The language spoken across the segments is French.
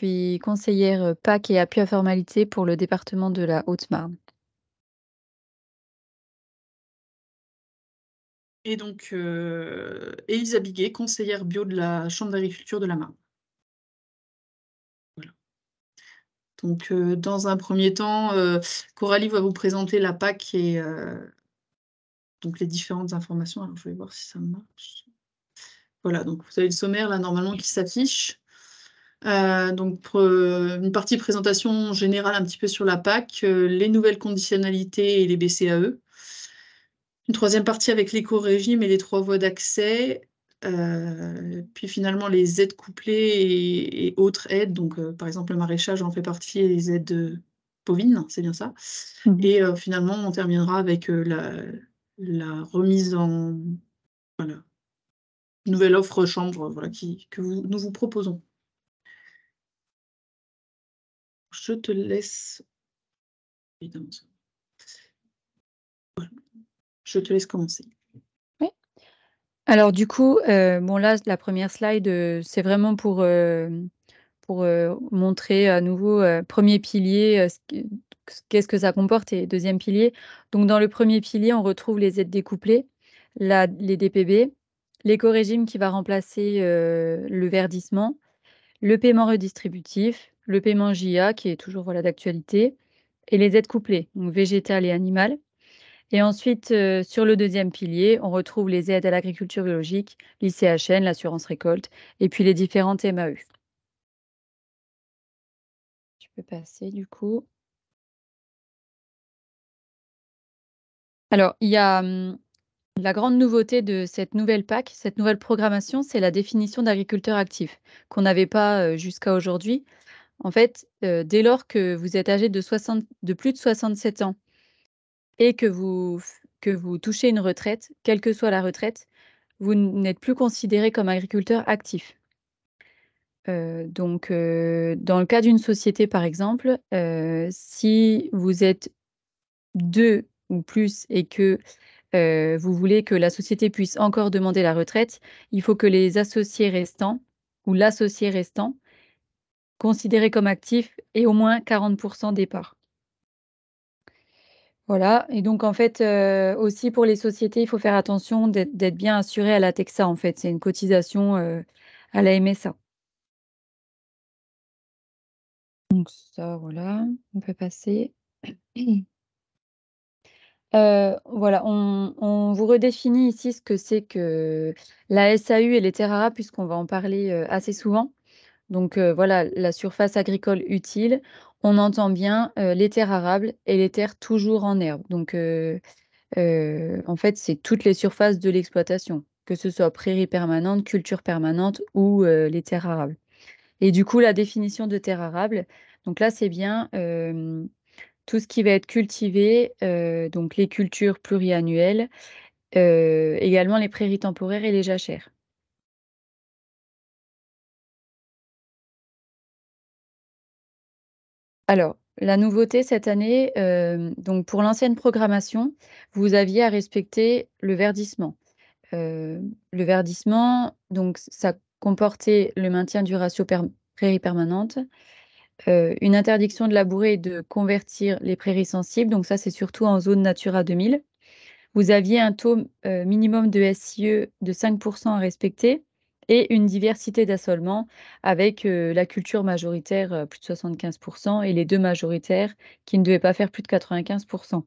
suis conseillère euh, PAC et appui à formalité pour le département de la Haute-Marne. Et donc, Elisa euh, Biguet, conseillère bio de la Chambre d'agriculture de la Marne. Donc, euh, dans un premier temps, Coralie va vous présenter la PAC et donc les différentes informations. Alors, je vais voir si ça marche. Voilà, donc vous avez le sommaire là normalement qui s'affiche. Euh, donc euh, une partie présentation générale un petit peu sur la PAC, euh, les nouvelles conditionnalités et les BCAE. Une troisième partie avec l'éco-régime et les trois voies d'accès. puis finalement les aides couplées et, autres aides, donc par exemple le maraîchage en fait partie et les aides bovines, hein, c'est bien ça. Mmh. Et finalement on terminera avec la, remise en voilà, nouvelle offre chambre voilà, qui, que nous vous proposons je te laisse. Je te laisse commencer. Oui. Alors du coup, euh, bon là, la première slide, euh, c'est vraiment pour, euh, pour montrer à nouveau premier pilier, qu'est-ce que ça comporte, et deuxième pilier. Donc dans le premier pilier, on retrouve les aides découplées, les DPB, l'éco-régime qui va remplacer le verdissement, le paiement redistributif, le paiement JIA, qui est toujours voilà, d'actualité, et les aides couplées, donc végétales et animales. Et ensuite, euh, sur le deuxième pilier, on retrouve les aides à l'agriculture biologique, l'ICHN, l'assurance récolte, et puis les différentes MAE. Je peux passer du coup. Alors, il y a hum, la grande nouveauté de cette nouvelle PAC, cette nouvelle programmation, c'est la définition d'agriculteur actif, qu'on n'avait pas euh, jusqu'à aujourd'hui. En fait, euh, dès lors que vous êtes âgé de, de plus de 67 ans et que vous, que vous touchez une retraite, quelle que soit la retraite, vous n'êtes plus considéré comme agriculteur actif. Euh, donc, euh, dans le cas d'une société, par exemple, si vous êtes deux ou plus et que vous voulez que la société puisse encore demander la retraite, il faut que les associés restants ou l'associé restant considéré comme actifs et au moins 40% des parts. Voilà, et donc en fait, euh, aussi pour les sociétés, il faut faire attention d'être bien assuré à la TEXA, en fait, c'est une cotisation euh, à la MSA. Donc ça, voilà, on peut passer. Euh, voilà, on, on, vous redéfinit ici ce que c'est que la SAU et les TERARA, puisqu'on va en parler assez souvent. Donc voilà, la surface agricole utile, on entend bien les terres arables et les terres toujours en herbe. Donc en fait, c'est toutes les surfaces de l'exploitation, que ce soit prairies permanentes, cultures permanentes ou les terres arables. Et du coup, la définition de terre arables. donc là, c'est bien tout ce qui va être cultivé, donc les cultures pluriannuelles, également les prairies temporaires et les jachères. Alors, la nouveauté cette année, euh, donc pour l'ancienne programmation, vous aviez à respecter le verdissement. Euh, le verdissement, donc ça comportait le maintien du ratio prairie permanente, euh, une interdiction de labourer et de convertir les prairies sensibles, donc ça c'est surtout en zone Natura 2000. Vous aviez un taux minimum de SIE de 5% à respecter, et une diversité d'assolement avec euh, la culture majoritaire euh, plus de 75% et les deux majoritaires qui ne devaient pas faire plus de 95%.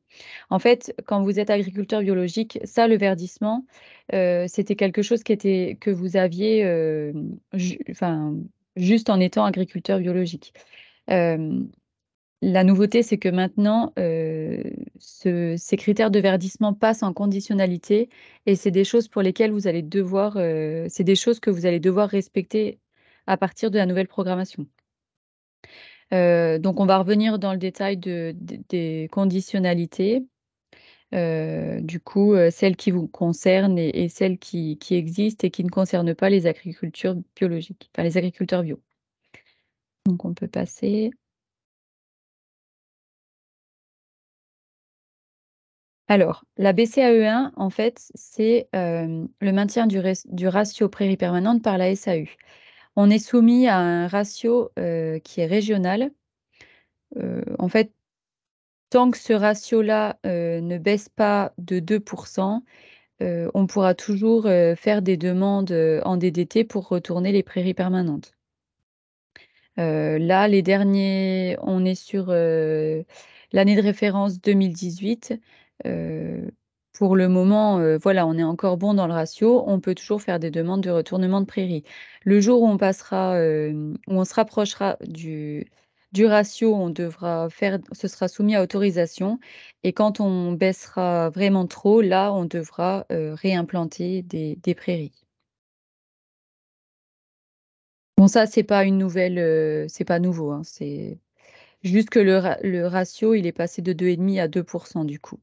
En fait, quand vous êtes agriculteur biologique, ça, le verdissement, euh, c'était quelque chose qui était, que vous aviez juste en étant agriculteur biologique. La nouveauté, c'est que maintenant, euh, ces critères de verdissement passent en conditionnalité et c'est des choses pour lesquelles vous allez devoir, euh, c'est des choses que vous allez devoir respecter à partir de la nouvelle programmation. Euh, donc, on va revenir dans le détail des conditionnalités. du coup, celles qui vous concernent et, celles qui, existent et qui ne concernent pas les agricultures biologiques, enfin les agriculteurs bio. Donc, on peut passer. Alors, la BCAE1, en fait, c'est euh, le maintien du, ratio prairie permanente par la SAU. On est soumis à un ratio euh, qui est régional. Euh, en fait, tant que ce ratio-là ne baisse pas de 2%, on pourra toujours faire des demandes en DDT pour retourner les prairies permanentes. là, les derniers, on est sur l'année de référence 2018 pour le moment, voilà, on est encore bon dans le ratio. On peut toujours faire des demandes de retournement de prairies. Le jour où on passera, on se rapprochera du, du ratio, on devra faire, ce sera soumis à autorisation. Et quand on baissera vraiment trop, là, on devra réimplanter des, des, prairies. Bon, ça, c'est pas une nouvelle, c'est pas nouveau. Hein, c'est juste que le, ratio, il est passé de 2,5 à 2% du coup.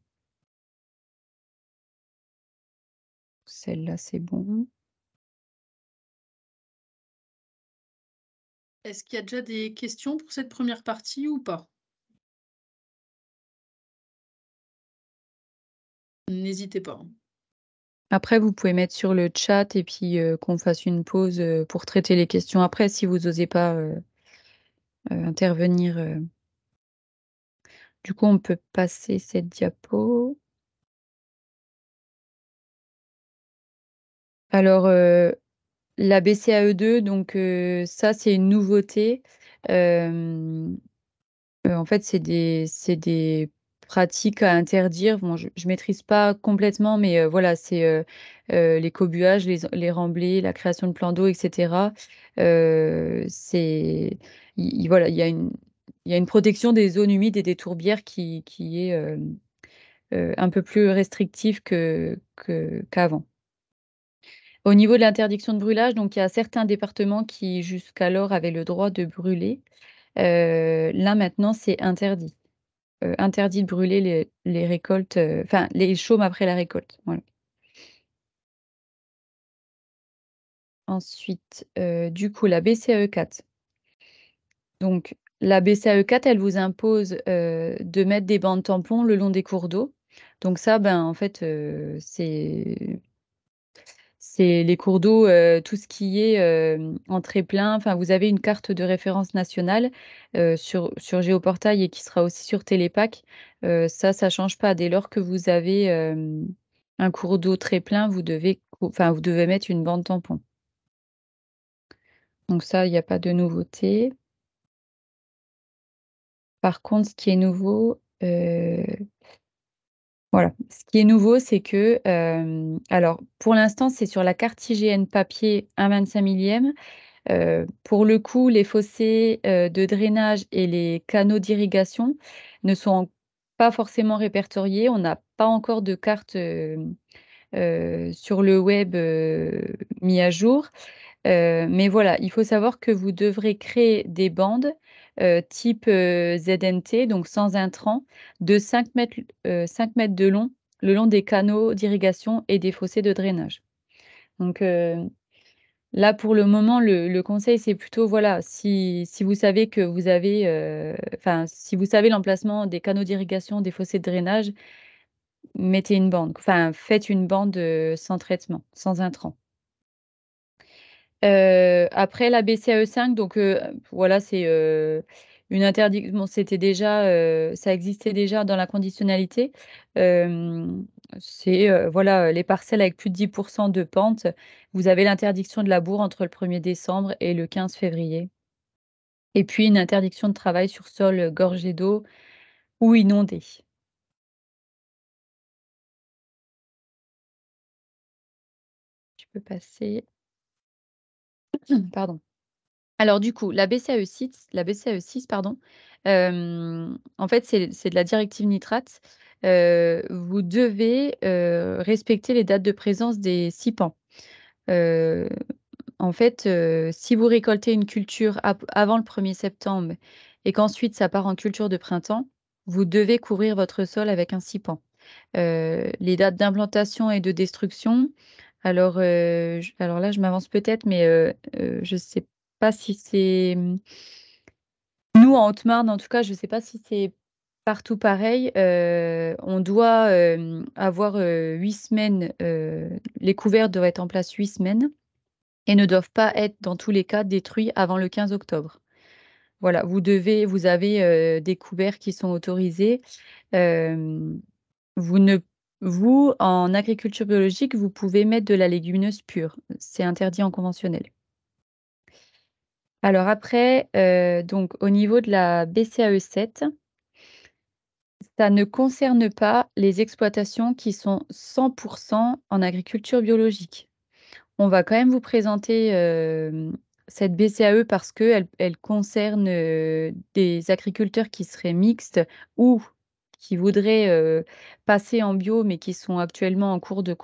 celle-là, c'est bon. Est-ce qu'il y a déjà des questions pour cette première partie ou pas N'hésitez pas. Hein. Après, vous pouvez mettre sur le chat et puis euh, qu'on fasse une pause euh, pour traiter les questions après si vous n'osez pas euh, intervenir. Du coup, on peut passer cette diapo. Alors, euh, la BCAE2, donc euh, ça, c'est une nouveauté. Euh, en fait, c'est des c'est des pratiques à interdire. Bon, je ne maîtrise pas complètement, mais voilà, c'est, les cobuages, les remblés, la création de plans d'eau etc. c'est il voilà, il y a une il y a une protection des zones humides et des tourbières qui est, un peu plus restrictive que qu'avant. Au niveau de l'interdiction de brûlage, donc il y a certains départements qui jusqu'alors avaient le droit de brûler. Euh, là maintenant, c'est interdit. Euh, interdit de brûler les, récoltes, euh, enfin les chaumes après la récolte. Ensuite, du coup, la bce 4. Donc, la BCAE 4, elle vous impose de mettre des bandes tampons le long des cours d'eau. Donc ça, ben, en fait, c'est les cours d'eau, euh, tout ce qui est euh, en très plein. Enfin, vous avez une carte de référence nationale euh, sur, sur Géoportail et qui sera aussi sur Télépac. ça, ça ne change pas. Dès lors que vous avez un cours d'eau très plein, vous devez, enfin, vous devez mettre une bande tampon. Donc ça, il n'y a pas de nouveauté. Par contre, ce qui est nouveau, voilà. Ce qui est nouveau, c'est que, euh, alors, pour l'instant, c'est sur la carte IGN papier 1,25 millième. Euh, pour le coup, les fossés euh, de drainage et les canaux d'irrigation ne sont pas forcément répertoriés. On n'a pas encore de carte sur le web mis à jour. mais voilà, il faut savoir que vous devrez créer des bandes euh, type euh, ZNT, donc sans intrant, de 5 euh, mètres, de long, le long des canaux d'irrigation et des fossés de drainage. Donc là, pour le moment, le, conseil, c'est plutôt, voilà, si, vous savez que vous avez, enfin, si vous savez l'emplacement des canaux d'irrigation, des fossés de drainage, mettez une bande, enfin, faites une bande sans traitement, sans intrant. Euh, après la BCAE5 donc euh, voilà, c'est, euh, une interdiction. c'était déjà, ça existait déjà dans la conditionnalité. c'est, voilà, les parcelles avec plus de 10 de pente, vous avez l'interdiction de labour entre le 1er décembre et le 15 février et puis une interdiction de travail sur sol, gorgé d'eau ou inondé. Tu peux passer. Pardon. Alors du coup, la BCAE 6, la 6 e pardon, euh, en fait, c'est de la directive nitrate. Euh, vous devez euh, respecter les dates de présence des pans. en fait, si vous récoltez une culture avant le 1er septembre et qu'ensuite ça part en culture de printemps, vous devez couvrir votre sol avec un cipant. les dates d'implantation et de destruction, alors, euh, alors là, je m'avance peut-être, mais je euh, ne euh, je sais pas si c'est. Mmh, nous, en Haute-Marne, en tout cas, je ne sais pas si c'est partout pareil. on doit avoir huit semaines. les couverts doivent être en place huit semaines et ne doivent pas être, dans tous les cas, détruits avant le 15 octobre. Voilà, vous devez, vous avez des couverts qui sont autorisés. vous ne vous, en agriculture biologique, vous pouvez mettre de la légumineuse pure. C'est interdit en conventionnel. Alors après, euh, donc au niveau de la BCAE 7, ça ne concerne pas les exploitations qui sont 100% en agriculture biologique. On va quand même vous présenter euh, cette BCAE parce qu'elle concerne euh, des agriculteurs qui seraient mixtes ou qui voudraient passer en bio, mais qui sont actuellement en cours de,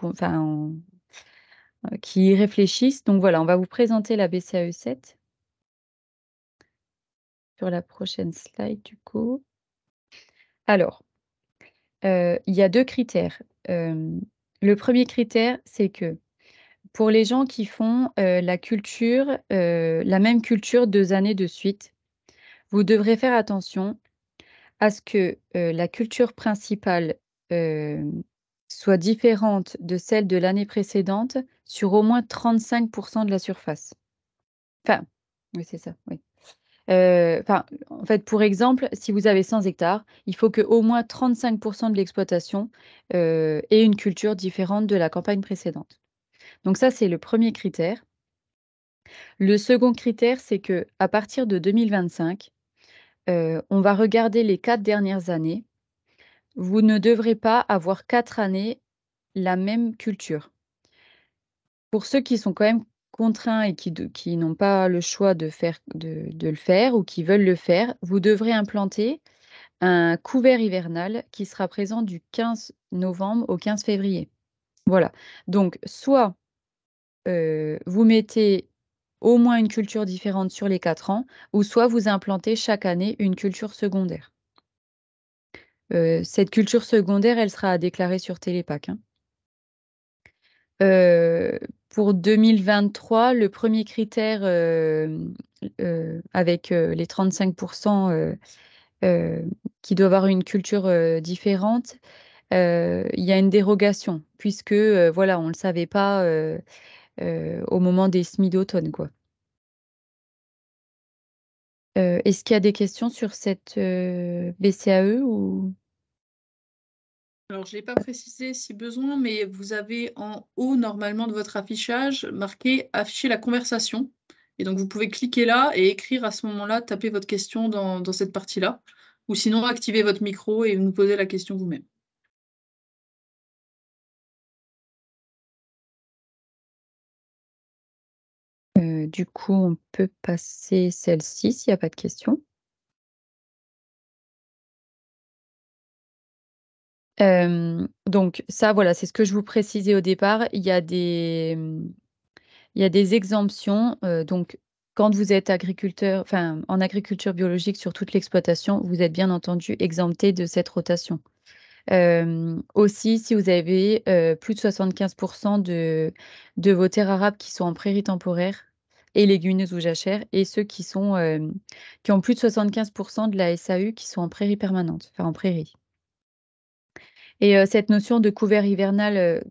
qui réfléchissent. Donc voilà, on va vous présenter la BCAE 7 sur la prochaine slide du coup. Alors, il y a deux critères. le premier critère, c'est que pour les gens qui font la culture, la même culture deux années de suite, vous devrez faire attention à ce que la culture principale soit différente de celle de l'année précédente sur au moins 35% de la surface. Enfin, oui, c'est ça, oui. enfin, en fait, pour exemple, si vous avez 100 hectares, il faut qu'au moins 35% de l'exploitation ait une culture différente de la campagne précédente. Donc ça, c'est le premier critère. Le second critère, c'est que à partir de 2025, euh, on va regarder les quatre dernières années. Vous ne devrez pas avoir quatre années la même culture. Pour ceux qui sont quand même contraints et qui, n'ont pas le choix de, faire, de, le faire ou qui veulent le faire, vous devrez implanter un couvert hivernal qui sera présent du 15 novembre au 15 février. Voilà. Donc, soit euh, vous mettez au moins une culture différente sur les quatre ans, ou soit vous implantez chaque année une culture secondaire. Euh, cette culture secondaire, elle sera déclarée sur Télépac. Hein. Euh, pour 2023, le premier critère euh, avec les 35% qui doivent avoir une culture différente, il y a une dérogation, puisque, voilà, on ne le savait pas euh, au moment des semis d'automne, euh, Est-ce qu'il y a des questions sur cette euh, BCAE ou Alors, je ne l'ai pas précisé si besoin, mais vous avez en haut normalement de votre affichage marqué afficher la conversation. Et donc, vous pouvez cliquer là et écrire à ce moment-là, taper votre question dans, dans cette partie-là. Ou sinon, activer votre micro et nous poser la question vous-même. du coup, on peut passer celle-ci s'il n'y a pas de questions. Euh, donc ça, voilà, c'est ce que je vous précisais au départ. Il y a des, il y a des exemptions. Euh, donc, quand vous êtes agriculteur, enfin, en agriculture biologique sur toute l'exploitation, vous êtes bien entendu exempté de cette rotation. Euh, aussi, si vous avez plus de 75% de, de vos terres arables qui sont en prairie temporaire, et légumineuses ou jachères, et ceux qui, sont, qui ont plus de 75% de la SAU qui sont en prairie permanente, enfin en prairie. Et cette notion de couvert hivernal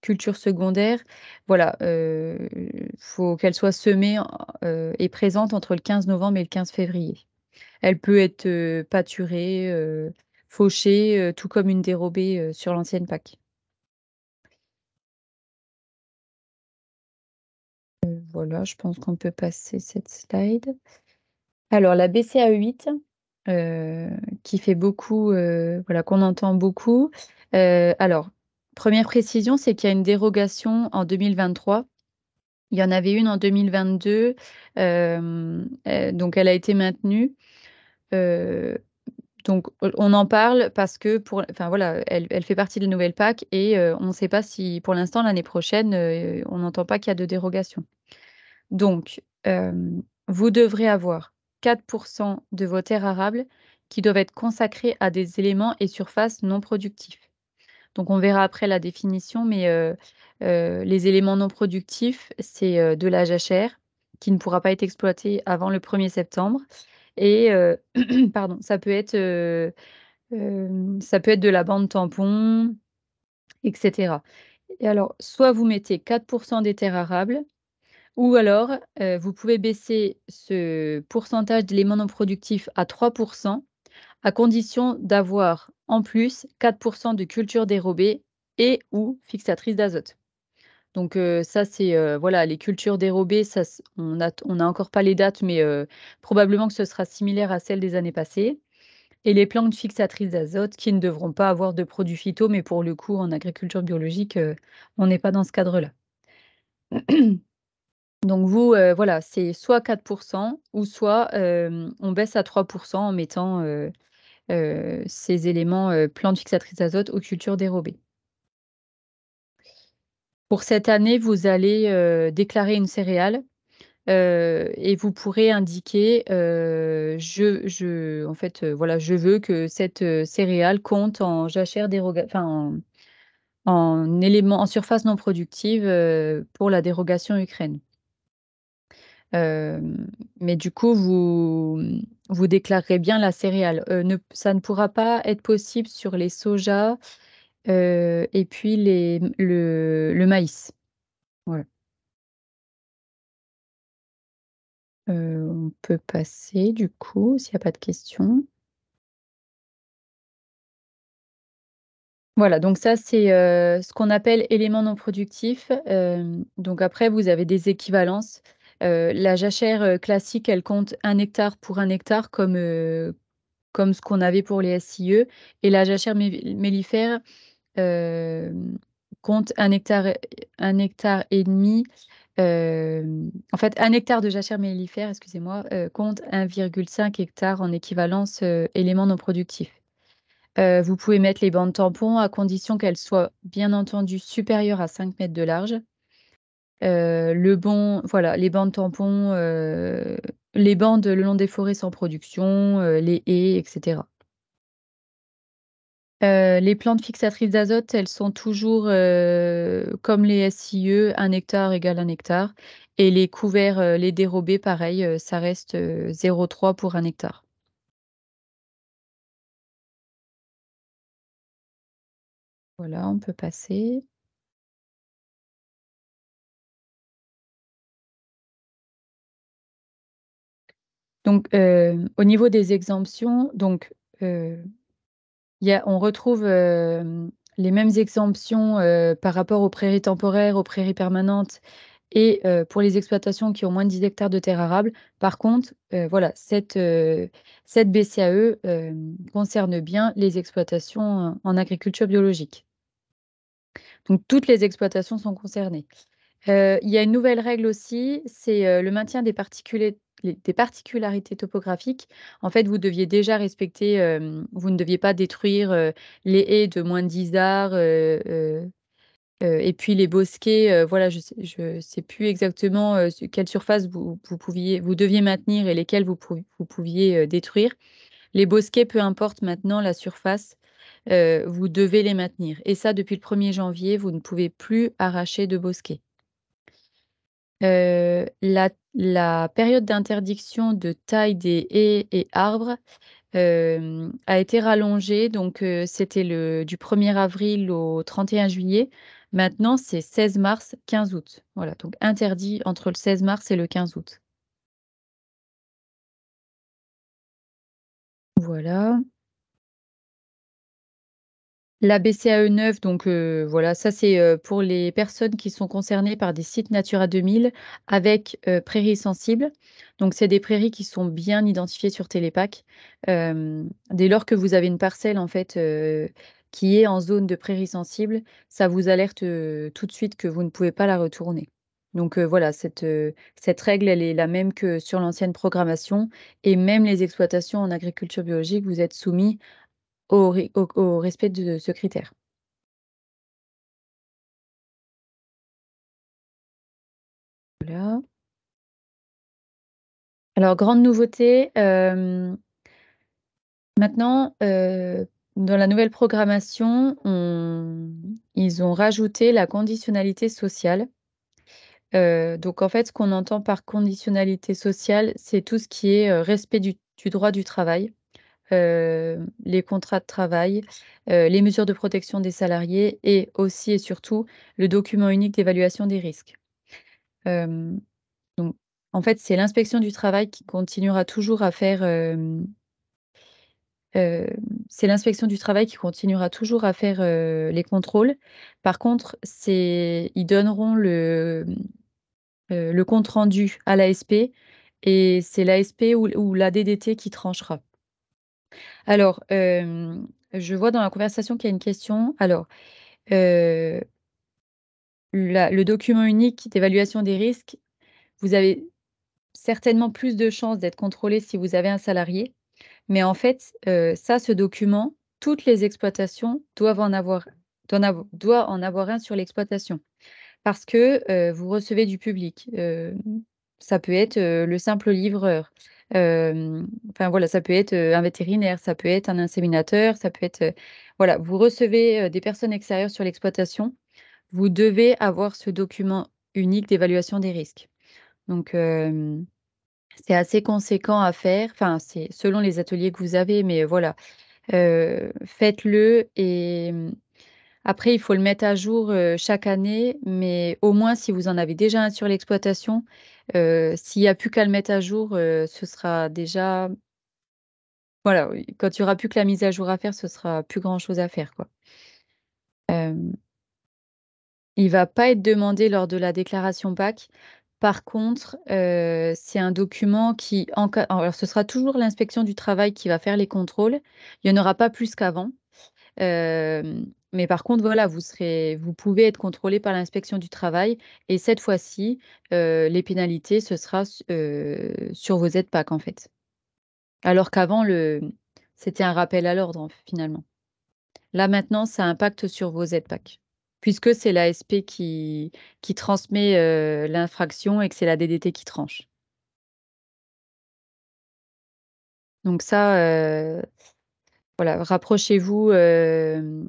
culture secondaire, voilà, il faut qu'elle soit semée et présente entre le 15 novembre et le 15 février. Elle peut être pâturée, fauchée, tout comme une dérobée sur l'ancienne PAC. voilà, je pense qu'on peut passer cette slide. Alors, la BCA 8, euh, qui fait beaucoup, euh, voilà, qu'on entend beaucoup. Euh, alors, première précision, c'est qu'il y a une dérogation en 2023. Il y en avait une en 2022, donc elle a été maintenue. donc, on en parle parce que, pour, enfin voilà, elle, elle fait partie de la nouvelle PAC et on ne sait pas si, pour l'instant, l'année prochaine, on n'entend pas qu'il y a de dérogation. Donc, vous devrez avoir 4% de vos terres arables qui doivent être consacrées à des éléments et surfaces non productifs. Donc, on verra après la définition, mais les éléments non productifs, c'est de la jachère qui ne pourra pas être exploitée avant le 1er septembre. Et pardon, ça peut être ça peut être de la bande tampon, etc. Et alors, soit vous mettez 4% des terres arables, ou alors, vous pouvez baisser ce pourcentage d'éléments non productifs à 3%, à condition d'avoir en plus 4% de cultures dérobées et ou fixatrices d'azote. Donc ça, c'est voilà, les cultures dérobées, ça, on n'a on encore pas les dates, mais probablement que ce sera similaire à celle des années passées. Et les plantes fixatrices d'azote qui ne devront pas avoir de produits phyto, mais pour le coup, en agriculture biologique, on n'est pas dans ce cadre-là. Donc vous, euh, voilà, c'est soit 4% ou soit euh, on baisse à 3% en mettant euh, ces éléments plantes fixatrices d'azote aux cultures dérobées. Pour cette année, vous allez déclarer une céréale et vous pourrez indiquer je, en fait, voilà, je veux que cette céréale compte en jachère enfin en, en, élément, en surface non productive pour la dérogation Ukraine. Euh, mais du coup, vous, vous déclarerez bien la céréale. Euh, ça ne pourra pas être possible sur les sojas euh, et puis le, maïs. Voilà. on peut passer du coup s'il n'y a pas de questions. Voilà, donc ça, c'est ce qu'on appelle éléments non productifs. donc après, vous avez des équivalences euh, la jachère euh, classique, elle compte un hectare pour un hectare comme, euh, comme ce qu'on avait pour les SIE. Et la jachère mellifère compte un hectare, hectare et demi. en fait, un hectare de jachère mellifère, excusez-moi, compte 1,5 hectare en équivalence élément non productifs. vous pouvez mettre les bandes tampons à condition qu'elles soient bien entendu supérieures à 5 mètres de large le bon, voilà, les bandes tampons, les bandes le long des forêts sans production, les haies, etc. les plantes fixatrices d'azote, elles sont toujours comme les SIE, un hectare égale un hectare. Et les couverts, les dérobés, pareil, ça reste 0,3 pour un hectare. Voilà, on peut passer. Donc, euh, au niveau des exemptions, donc, euh, y a, on retrouve euh, les mêmes exemptions par rapport aux prairies temporaires, aux prairies permanentes et pour les exploitations qui ont moins de 10 hectares de terres arables. Par contre, voilà, cette, cette BCAE concerne bien les exploitations en agriculture biologique. Donc, toutes les exploitations sont concernées. il y a une nouvelle règle aussi, c'est le maintien des particuliers des particularités topographiques, en fait, vous deviez déjà respecter, vous ne deviez pas détruire les haies de moins de 10 arts et puis les bosquets. voilà, je ne sais, plus exactement quelle surface vous, pouviez, vous deviez maintenir et lesquelles vous, vous pouviez détruire. Les bosquets, peu importe maintenant la surface, vous devez les maintenir. Et ça, depuis le 1er janvier, vous ne pouvez plus arracher de bosquets. Euh, la, période d'interdiction de taille des haies et arbres euh, a été rallongée. Donc, euh, c'était du 1er avril au 31 juillet. Maintenant, c'est 16 mars, 15 août. Voilà, donc interdit entre le 16 mars et le 15 août. Voilà. La BCAE 9, donc euh, voilà, ça c'est euh, pour les personnes qui sont concernées par des sites Natura 2000 avec euh, prairies sensibles. Donc c'est des prairies qui sont bien identifiées sur Télépac. dès lors que vous avez une parcelle en fait qui est en zone de prairies sensibles, ça vous alerte tout de suite que vous ne pouvez pas la retourner. Donc voilà, cette, cette règle, elle est la même que sur l'ancienne programmation et même les exploitations en agriculture biologique, vous êtes soumis au respect de ce critère. Alors grande nouveauté, maintenant, dans la nouvelle programmation, ils ont rajouté la conditionnalité sociale. donc en fait, ce qu'on entend par conditionnalité sociale, c'est tout ce qui est, respect du droit du travail. Euh, les contrats de travail, euh, les mesures de protection des salariés et aussi et surtout le document unique d'évaluation des risques. Euh, donc, en fait, c'est l'inspection du travail qui continuera toujours à faire. c'est l'inspection du travail qui continuera toujours à faire les contrôles. Par contre, ils donneront le, le compte rendu à l'ASP et c'est l'ASP ou la DDT qui tranchera. Alors, euh, je vois dans la conversation qu'il y a une question. Alors, euh, le document unique d'évaluation des risques, vous avez certainement plus de chances d'être contrôlé si vous avez un salarié. Mais en fait, euh, ça, ce document, toutes les exploitations doivent en avoir, en avoir, un sur l'exploitation parce que vous recevez du public. ça peut être le simple livreur, enfin voilà, ça peut être un vétérinaire, ça peut être un inséminateur, ça peut être voilà, vous recevez des personnes extérieures sur l'exploitation, vous devez avoir ce document unique d'évaluation des risques. Donc c'est assez conséquent à faire. Enfin, c'est selon les ateliers que vous avez, mais voilà, faites-le et après il faut le mettre à jour chaque année. Mais au moins si vous en avez déjà un sur l'exploitation, euh, s'il n'y a plus qu'à le mettre à jour, euh, ce sera déjà. Voilà, quand il n'y aura plus que la mise à jour à faire, ce sera plus grand chose à faire. Quoi. Euh, il ne va pas être demandé lors de la déclaration PAC. Par contre, c'est un document qui, en, alors ce sera toujours l'inspection du travail qui va faire les contrôles. Il n'y en aura pas plus qu'avant mais par contre, voilà, vous, serez, vous pouvez être contrôlé par l'inspection du travail. Et cette fois-ci, les pénalités, ce sera sur vos aides PAC, en fait. Alors qu'avant, le... c'était un rappel à l'ordre, finalement. Là, maintenant, ça impacte sur vos aides PAC, puisque c'est l'ASP qui, qui transmet l'infraction et que c'est la DDT qui tranche. Donc ça, voilà, rapprochez-vous. il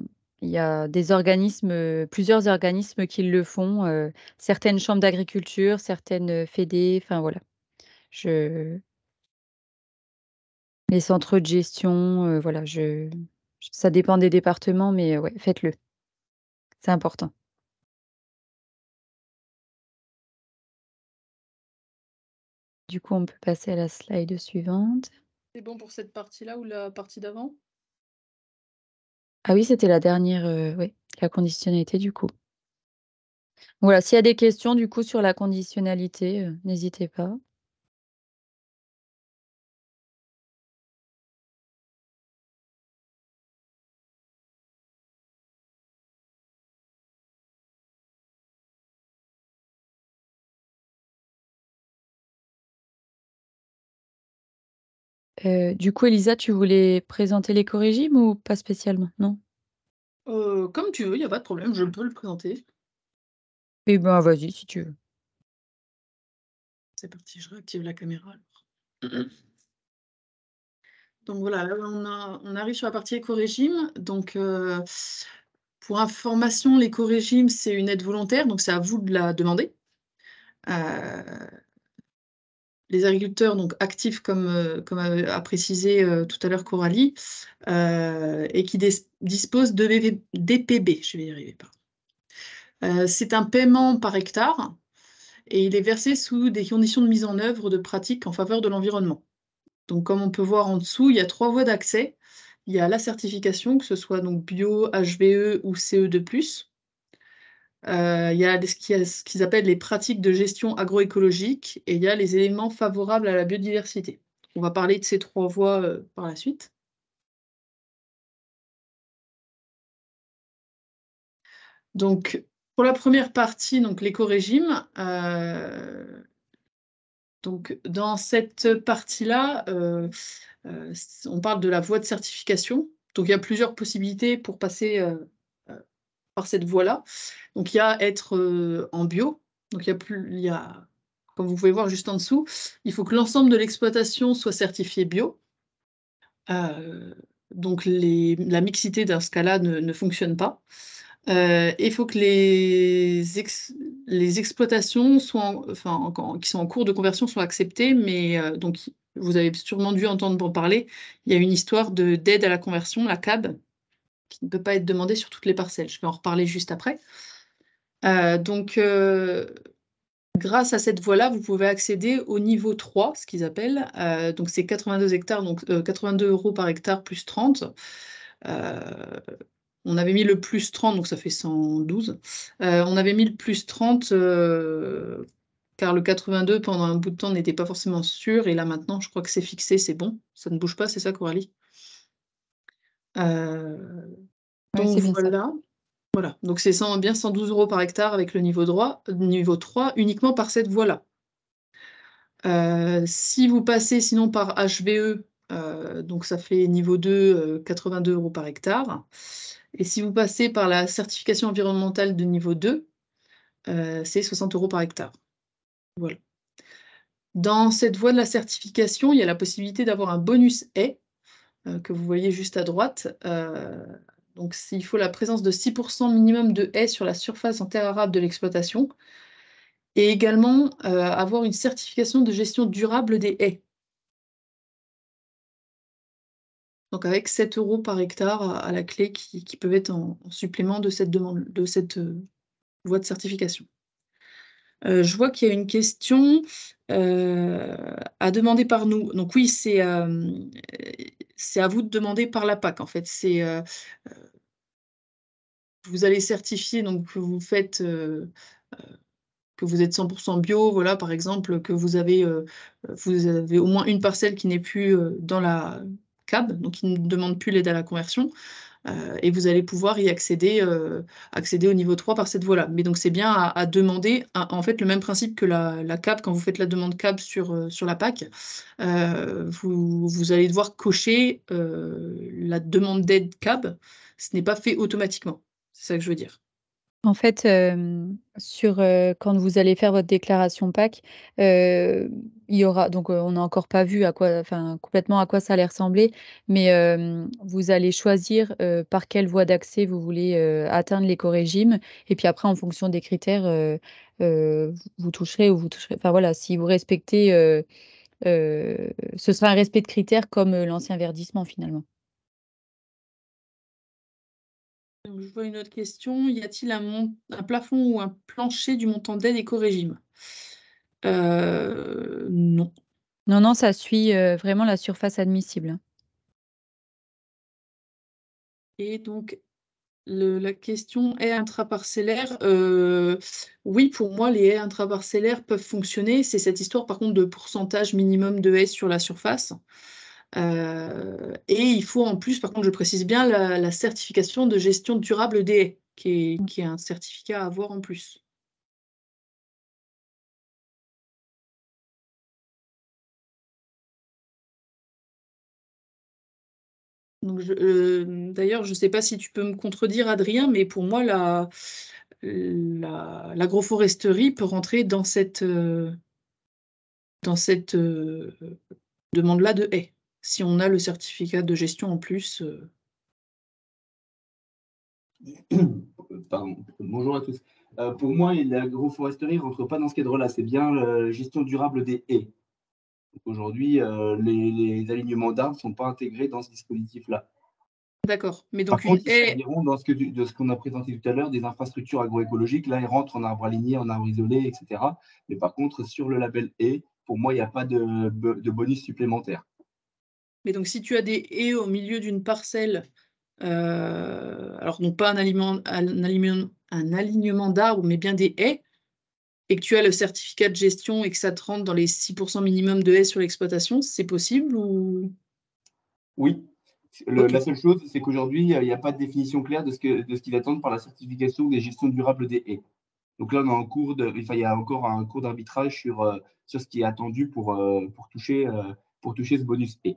y a des organismes, plusieurs organismes qui le font, certaines chambres d'agriculture, certaines fédés, enfin voilà. Je... Les centres de gestion, voilà, je... ça dépend des départements, mais ouais, faites-le. C'est important. Du coup, on peut passer à la slide suivante. C'est bon pour cette partie-là ou la partie d'avant ah oui, c'était la dernière, euh, oui, la conditionnalité du coup. Voilà, s'il y a des questions du coup sur la conditionnalité, euh, n'hésitez pas. Euh, du coup, Elisa, tu voulais présenter l'éco-régime ou pas spécialement Non euh, Comme tu veux, il n'y a pas de problème, je peux le présenter. Eh ben, vas-y, si tu veux. C'est parti, je réactive la caméra. Donc voilà, on, arrive sur la partie éco-régime. Donc, euh, pour information, l'éco-régime, c'est une aide volontaire, donc c'est à vous de la demander les agriculteurs donc actifs comme, euh, comme a, précisé euh, tout à l'heure Coralie euh, et qui disposent de DPB, je vais y arriver, euh, c'est un paiement par hectare et il est versé sous des conditions de mise en œuvre de pratiques en faveur de l'environnement. Donc comme on peut voir en dessous, il y a trois voies d'accès. Il y a la certification, que ce soit donc bio, HVE ou CE2+, euh, il y a ce qu'ils appellent les pratiques de gestion agroécologique et il y a les éléments favorables à la biodiversité. On va parler de ces trois voies euh, par la suite. Donc, pour la première partie, donc l'éco-régime, euh, donc dans cette partie-là, on parle de la voie de certification. Donc, il y a plusieurs possibilités pour passer par cette voie-là. Donc il y a être euh, en bio, donc il y a plus, il y a, comme vous pouvez voir juste en dessous, il faut que l'ensemble de l'exploitation soit certifié bio. Euh, donc les, la mixité dans ce cas-là ne, fonctionne pas. Euh, il faut que les, les exploitations soient enfin, qui sont en cours de conversion soient acceptées, mais donc vous avez sûrement dû entendre parler. Il y a une histoire d'aide à la conversion, la CAB, qui ne peut pas être demandé sur toutes les parcelles. Je vais en reparler juste après. Euh, donc, euh, grâce à cette voie-là, vous pouvez accéder au niveau 3, ce qu'ils appellent. Euh, donc, c'est 82 hectares, donc 82 euros par hectare plus 30. on avait mis le plus 30, donc ça fait 112. on avait mis le plus 30 car le 82, pendant un bout de temps, n'était pas forcément sûr. Et là, maintenant, je crois que c'est fixé, c'est bon. Ça ne bouge pas, c'est ça, Coralie donc voilà. donc c'est bien 112 euros par hectare avec le niveau, droit, euh, niveau 3 uniquement par cette voie-là. si vous passez sinon par HVE, euh, donc ça fait niveau 2, 82 euh, euros par hectare. Et si vous passez par la certification environnementale de niveau 2, c'est 60 euros par hectare. Voilà. Dans cette voie de la certification, il y a la possibilité d'avoir un bonus haie euh, que vous voyez juste à droite. Euh, donc, il faut la présence de 6% minimum de haies sur la surface en terre arable de l'exploitation et également euh, avoir une certification de gestion durable des haies. donc avec 7 euros par hectare à la clé qui, peuvent être en, en, supplément de cette demande, de cette voie de certification. Euh, je vois qu'il y a une question euh, à demander par nous. Donc oui, euh, c'est à vous de demander par la PAC en fait. C'est vous allez certifier donc que vous faites que vous êtes 100% bio, voilà par exemple que vous avez vous avez au moins une parcelle qui n'est plus dans la CAB, donc qui ne demande plus l'aide à la conversion. Euh, et vous allez pouvoir y accéder, euh, accéder au niveau 3 par cette voie-là. Mais donc c'est bien à, demander, en fait, le même principe que la, CAP, quand vous faites la demande CAP sur, euh, sur la PAC, vous, vous, allez devoir cocher la demande d'aide CAP. Ce n'est pas fait automatiquement. C'est ça que je veux dire. En fait, sur, quand vous allez faire votre déclaration PAC, il y aura donc, on n'a encore pas vu à quoi enfin, complètement à quoi ça allait ressembler, mais, vous allez choisir, par quelle voie d'accès vous voulez, atteindre l'éco-régime et puis après en fonction des critères, vous toucherez ou vous toucherez enfin voilà, si vous respectez, ce sera un respect de critères comme, l'ancien verdissement finalement. je vois une autre question. Y a-t-il un, plafond ou un plancher du montant d'aide éco-régime euh, Non. Non, non, ça suit euh, vraiment la surface admissible. Et donc, la question est intraparcellaire. Euh, oui, pour moi, les haies intraparcellaires peuvent fonctionner. C'est cette histoire, par contre, de pourcentage minimum de haies sur la surface. Euh, et il faut en plus, par contre, je précise bien, la, certification de gestion durable des haies, qui est, mm. un certificat à avoir en plus. Euh, d'ailleurs, je ne sais pas si tu peux me contredire, Adrien, mais pour moi, l'agroforesterie peut rentrer dans cette, euh, dans cette demande-là de haies si on a le certificat de gestion en plus. Euh. Bonjour à tous. Euh, pour moi, l'agroforesterie ne rentre pas dans ce cadre-là. C'est bien la gestion durable des haies. Aujourd'hui, euh, les, alignements d'arbres ne sont pas intégrés dans ce dispositif-là. D'accord. Mais donc, dans ce que, de ce qu'on a présenté tout à l'heure, des infrastructures agroécologiques. Là, ils rentrent en arbre aligné, en arbre isolé, etc. Mais par contre, sur le label haie, pour moi, il n'y a pas de, de bonus supplémentaire. Mais donc, si tu as des haies au milieu d'une parcelle, euh, alors non pas un, alignement d'arbres, mais bien des haies, et que tu as le certificat de gestion et que ça te rentre dans les 6% minimum de haies sur l'exploitation, c'est possible ou Oui. La seule chose, c'est qu'aujourd'hui, il n'y a pas de définition claire de ce qu'ils attendent par la certification des gestions durables des haies. Donc là, on a un cours de, il y a encore un cours d'arbitrage sur, euh, sur ce qui est attendu pour, euh, pour, toucher, pour toucher ce bonus haies.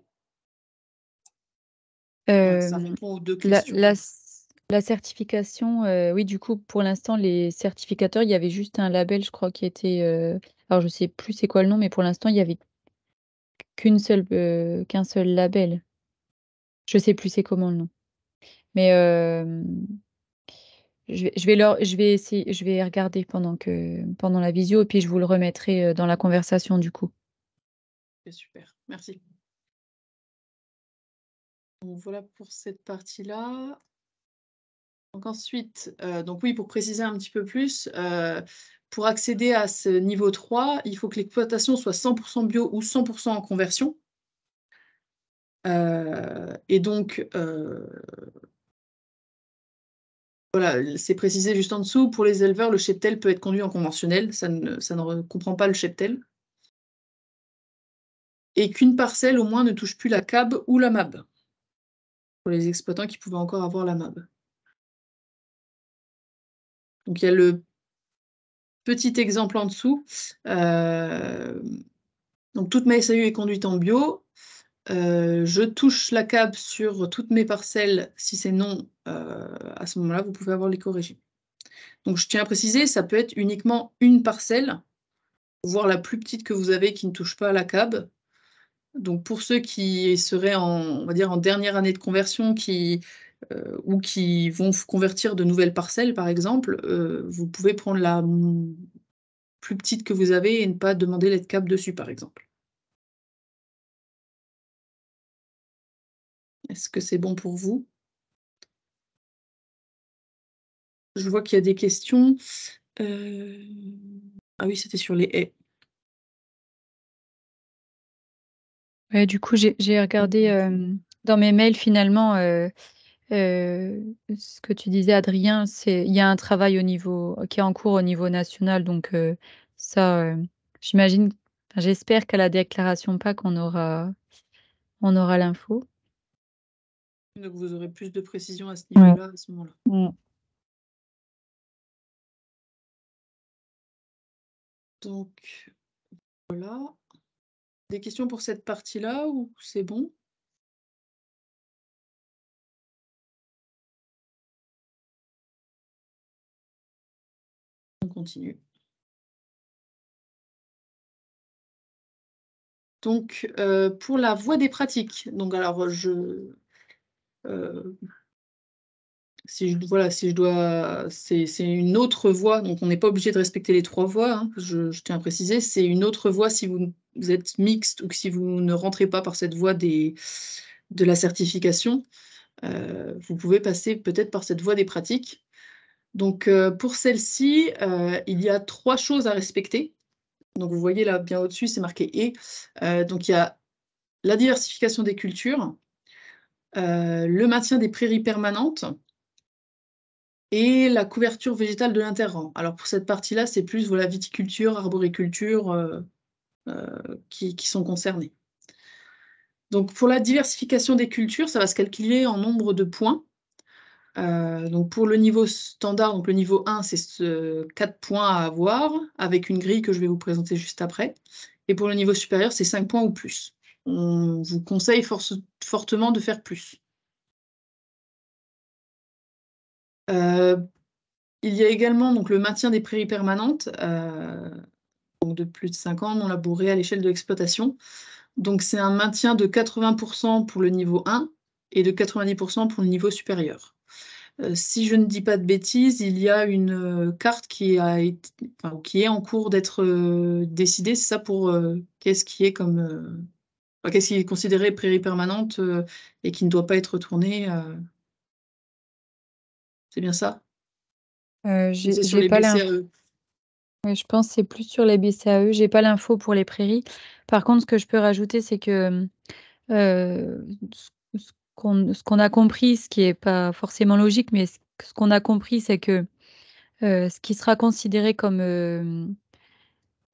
La, certification, oui, du coup, pour l'instant, les certificateurs, il y avait juste un label, je crois, qui était. alors, je ne sais plus c'est quoi le nom, mais pour l'instant, il n'y avait qu'une seule, qu'un seul label. Je ne sais plus c'est comment le nom. Mais je vais, je vais essayer, je vais regarder pendant pendant la visio et puis je vous le remettrai dans la conversation du coup. Super, merci voilà pour cette partie-là. Donc ensuite, euh, donc oui, pour préciser un petit peu plus, euh, pour accéder à ce niveau 3, il faut que l'exploitation soit 100% bio ou 100% en conversion. Euh, et donc, voilà, c'est précisé juste en dessous. Pour les éleveurs, le cheptel peut être conduit en conventionnel. Ça ne, ça ne comprend pas le cheptel. Et qu'une parcelle au moins ne touche plus la CAB ou la MAB les exploitants qui pouvaient encore avoir la MAB. Donc il y a le petit exemple en dessous. Euh, donc toute ma SAU est conduite en bio. Euh, je touche la CAB sur toutes mes parcelles. Si c'est non, euh, à ce moment-là, vous pouvez avoir l'éco-régime. Donc je tiens à préciser, ça peut être uniquement une parcelle, voire la plus petite que vous avez qui ne touche pas à la CAB. Donc pour ceux qui seraient en, on va dire en dernière année de conversion, qui euh, ou qui vont convertir de nouvelles parcelles, par exemple, euh, vous pouvez prendre la plus petite que vous avez et ne pas demander laide cap dessus, par exemple. Est-ce que c'est bon pour vous Je vois qu'il y a des questions. Euh, ah oui, c'était sur les haies. du coup, j'ai regardé, mmh. dans mes mails finalement, euh, euh, ce que tu disais Adrien, c'est il y a un travail qui est en cours au niveau national donc euh, ça, j'imagine j'espère qu'à la déclaration PAC, on aura on aura l'info. Donc vous aurez plus de précision à ce niveau-là, à ce moment-là. Donc voilà des questions pour cette partie-là ou c'est bon On continue. Donc, euh, pour la voie des pratiques, donc alors je, euh, voilà, si je dois, c'est une autre voie. Donc, on n'est pas obligé de respecter les trois voies. Hein, je, tiens à préciser, c'est une autre voie si vous, êtes mixte ou que si vous ne rentrez pas par cette voie des, de la certification. Euh, vous pouvez passer peut-être par cette voie des pratiques. Donc, euh, pour celle-ci, euh, il y a trois choses à respecter. Donc, vous voyez là, bien au-dessus, c'est marqué et. donc, il y a la diversification des cultures, le maintien des prairies permanentes, et la couverture végétale de l'interrang. Alors pour cette partie-là, c'est plus voilà, viticulture, arboriculture euh, euh, qui, sont concernées. Donc pour la diversification des cultures, ça va se calculer en nombre de points. Euh, donc pour le niveau standard, donc le niveau 1, c'est 4 points à avoir, avec une grille que je vais vous présenter juste après. Et pour le niveau supérieur, c'est 5 points ou plus. On vous conseille fortement de faire plus. Euh, il y a également donc, le maintien des prairies permanentes, euh, donc de plus de 5 ans, non labourées à l'échelle de l'exploitation. Donc c'est un maintien de 80% pour le niveau 1 et de 90% pour le niveau supérieur. Euh, si je ne dis pas de bêtises, il y a une carte qui, a qui, est en cours d'être décidée. C'est ça pour qu'est-ce qui est comme qu'est-ce qui est considéré prairie permanente et qui ne doit pas être retournée c'est bien ça euh, sur les BCAE. je pense que c'est plus sur les BCAE. Je n'ai pas l'info pour les prairies. Par contre, ce que je peux rajouter, c'est que euh, ce qu'on a compris, ce qui n'est pas forcément logique, mais ce qu'on a compris, c'est que euh, ce qui sera considéré comme.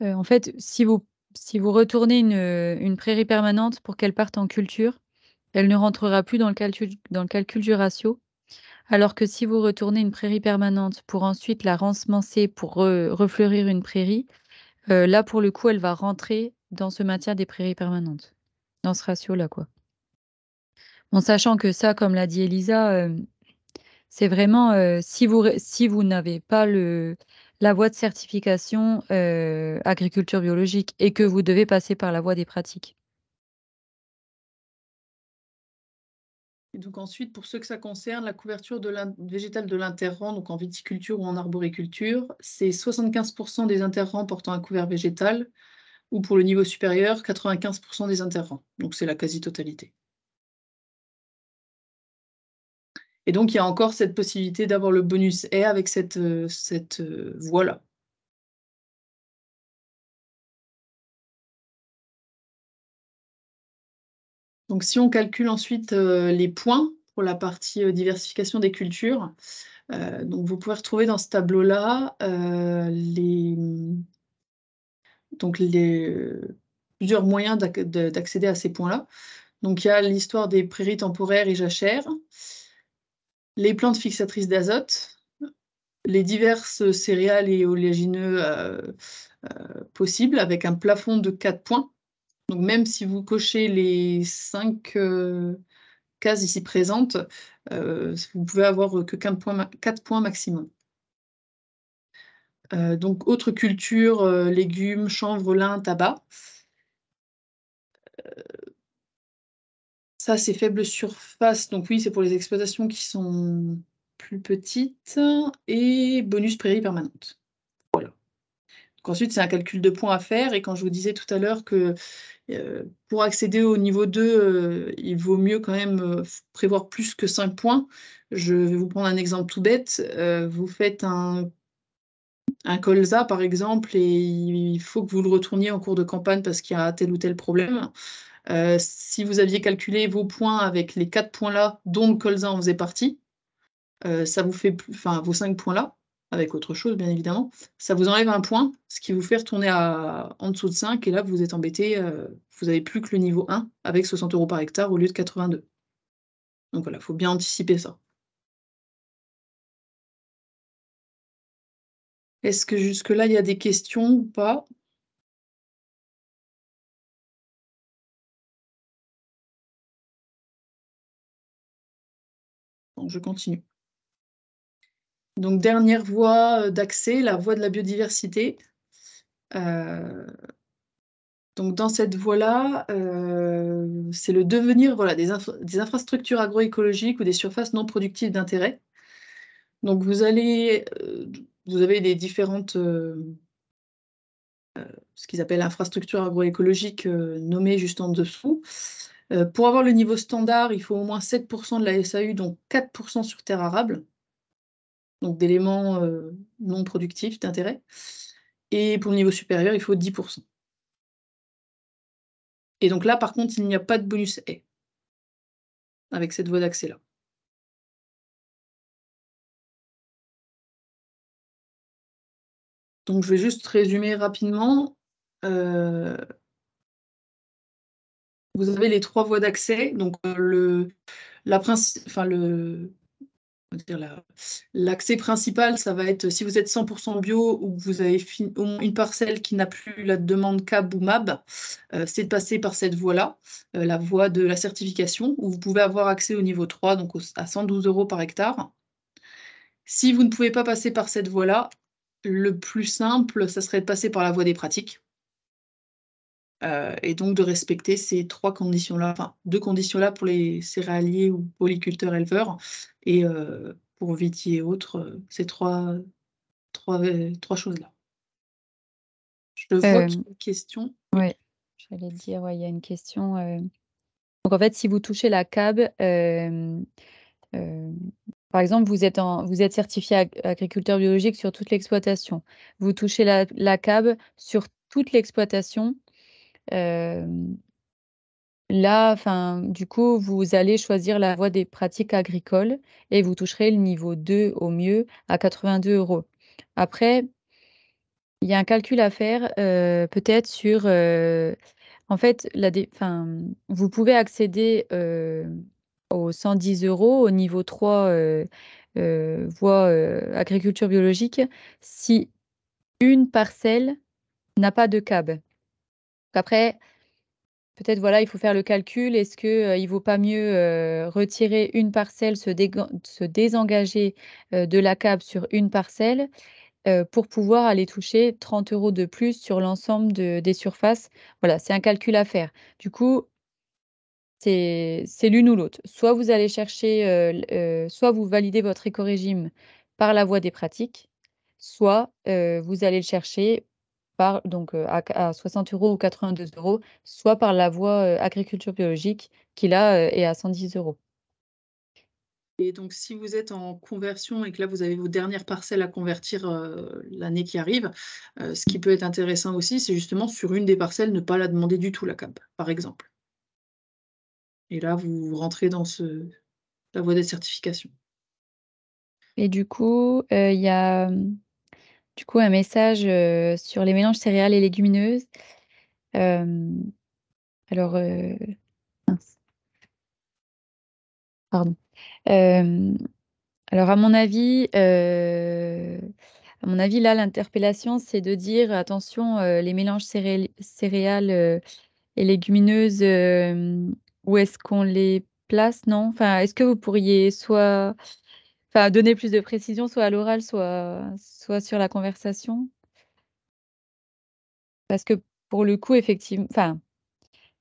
en fait, si vous, si vous retournez une, une prairie permanente pour qu'elle parte en culture, elle ne rentrera plus dans le calcul, dans le calcul du ratio. Alors que si vous retournez une prairie permanente pour ensuite la rensemencer pour refleurir une prairie, euh, là, pour le coup, elle va rentrer dans ce maintien des prairies permanentes, dans ce ratio-là, quoi. En sachant que ça, comme l'a dit Elisa, euh, c'est vraiment euh, si vous, si vous n'avez pas le, la voie de certification agriculture biologique et que vous devez passer par la voie des pratiques. donc ensuite, pour ceux que ça concerne, la couverture végétale de l'interrand, donc en viticulture ou en arboriculture, c'est 75% des interrans portant un couvert végétal, ou pour le niveau supérieur, 95% des interrans. Donc c'est la quasi-totalité. Et donc il y a encore cette possibilité d'avoir le bonus A e avec cette, euh, cette euh, voie-là. Donc si on calcule ensuite euh, les points pour la partie euh, diversification des cultures, euh, donc vous pouvez retrouver dans ce tableau-là les, donc les, plusieurs moyens d'accéder à ces points-là. Donc il y a l'histoire des prairies temporaires et jachères, les plantes fixatrices d'azote, les diverses céréales et oléagineux possibles avec un plafond de quatre points. Donc même si vous cochez les cinq euh, cases ici présentes, euh, vous pouvez avoir euh, que 4 points, maximum. Euh, donc autres cultures, légumes, chanvre, lin, tabac. Ça, c'est faible surface. Donc oui, c'est pour les exploitations qui sont plus petites. Et bonus prairie permanente. Ensuite, c'est un calcul de points à faire. Et quand je vous disais tout à l'heure que euh, pour accéder au niveau 2, euh, il vaut mieux quand même euh, prévoir plus que 5 points. Je vais vous prendre un exemple tout bête. vous faites un, colza, par exemple, et il faut que vous le retourniez en cours de campagne parce qu'il y a tel ou tel problème. si vous aviez calculé vos points avec les 4 points là, dont le colza en faisait partie, ça vous fait, enfin, vos 5 points là, avec autre chose, bien évidemment, ça vous enlève un point, ce qui vous fait retourner en dessous de 5, et là, vous êtes embêté, euh, vous n'avez plus que le niveau 1 avec 60 euros par hectare au lieu de 82. Donc voilà, il faut bien anticiper ça. Est-ce que jusque-là, il y a des questions ou pas je continue. Donc, dernière voie euh, d'accès, la voie de la biodiversité. Euh, donc, dans cette voie-là, euh, c'est le devenir voilà, des, infrastructures agroécologiques ou des surfaces non productives d'intérêt. Donc, vous allez, vous avez des différentes, ce qu'ils appellent infrastructures agroécologiques nommées juste en dessous. pour avoir le niveau standard, il faut au moins 7% de la SAU, donc 4% sur terre arable donc d'éléments euh, non productifs d'intérêt. Et pour le niveau supérieur, il faut 10%. Et donc là, par contre, il n'y a pas de bonus A avec cette voie d'accès-là. Donc je vais juste résumer rapidement. Euh, vous avez les trois voies d'accès. Donc euh, le, la, enfin, le, l'accès principal, ça va être si vous êtes 100% bio ou que vous avez une parcelle qui n'a plus la demande CAB ou MAB, euh, c'est de passer par cette voie-là, euh, la voie de la certification, où vous pouvez avoir accès au niveau 3, donc à 112 euros par hectare. Si vous ne pouvez pas passer par cette voie-là, le plus simple, ça serait de passer par la voie des pratiques. Euh, et donc de respecter ces trois conditions-là, enfin deux conditions-là pour les céréaliers ou polyculteurs éleveurs, et euh, pour Viti et autres, euh, ces trois, trois, trois choses-là. Je vois une question. Oui, j'allais dire, il y a une question. Donc en fait, si vous touchez la CAB, par exemple, vous êtes, vous êtes certifié agriculteur biologique sur toute l'exploitation. Vous touchez la, la CAB sur toute l'exploitation Là, enfin, du coup, vous allez choisir la voie des pratiques agricoles et vous toucherez le niveau 2 au mieux à 82 euros. Après, il y a un calcul à faire peut-être sur... en fait, la vous pouvez accéder aux 110 euros au niveau 3 voie agriculture biologique si une parcelle n'a pas de cab. Après, peut-être voilà, il faut faire le calcul. Est-ce qu'il euh, ne vaut pas mieux euh, retirer une parcelle, se, désengager euh, de la CAB sur une parcelle pour pouvoir aller toucher 30 euros de plus sur l'ensemble des surfaces Voilà, c'est un calcul à faire. Du coup, c'est l'une ou l'autre. Soit vous allez chercher, soit vous validez votre éco-régime par la voie des pratiques, soit vous allez le chercher donc, à, 60 euros ou 82 euros, soit par la voie agriculture biologique qui là est à 110 euros. Et donc, si vous êtes en conversion et que là, vous avez vos dernières parcelles à convertir l'année qui arrive, ce qui peut être intéressant aussi, c'est justement sur une des parcelles, ne pas la demander du tout, la CAP, par exemple. Et là, vous rentrez dans ce, la voie des certifications. Et du coup, il y a mmh, du coup un message sur les mélanges céréales et légumineuses. alors, alors, à mon avis, à mon avis, là, l'interpellation, c'est de dire attention, les mélanges céréales et légumineuses, où est-ce qu'on les place, non Enfin, est-ce que vous pourriez soit donner plus de précision, soit à l'oral, soit, soit sur la conversation. Parce que pour le coup, effectivement, enfin,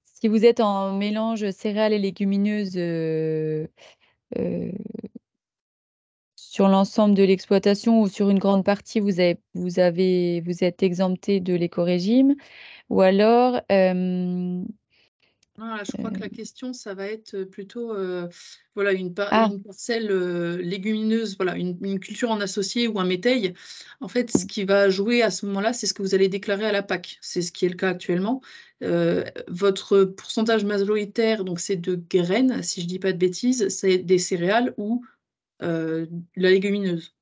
si vous êtes en mélange céréales et légumineuses euh, euh, sur l'ensemble de l'exploitation ou sur une grande partie, vous, vous, avez, vous êtes exempté de l'éco-régime. Ou alors, euh, ah, je crois que la euh, question, ça va être euh, plutôt euh, voilà, une, ah. parcelle légumineuse, voilà, une, culture en associé ou un métail. En fait, ce mm. qui va jouer à ce moment-là, c'est ce que vous allez déclarer à la PAC. C'est ce qui est le cas actuellement. votre pourcentage majoritaire, donc c'est de graines, si je ne dis pas de bêtises, c'est des céréales ou la légumineuse.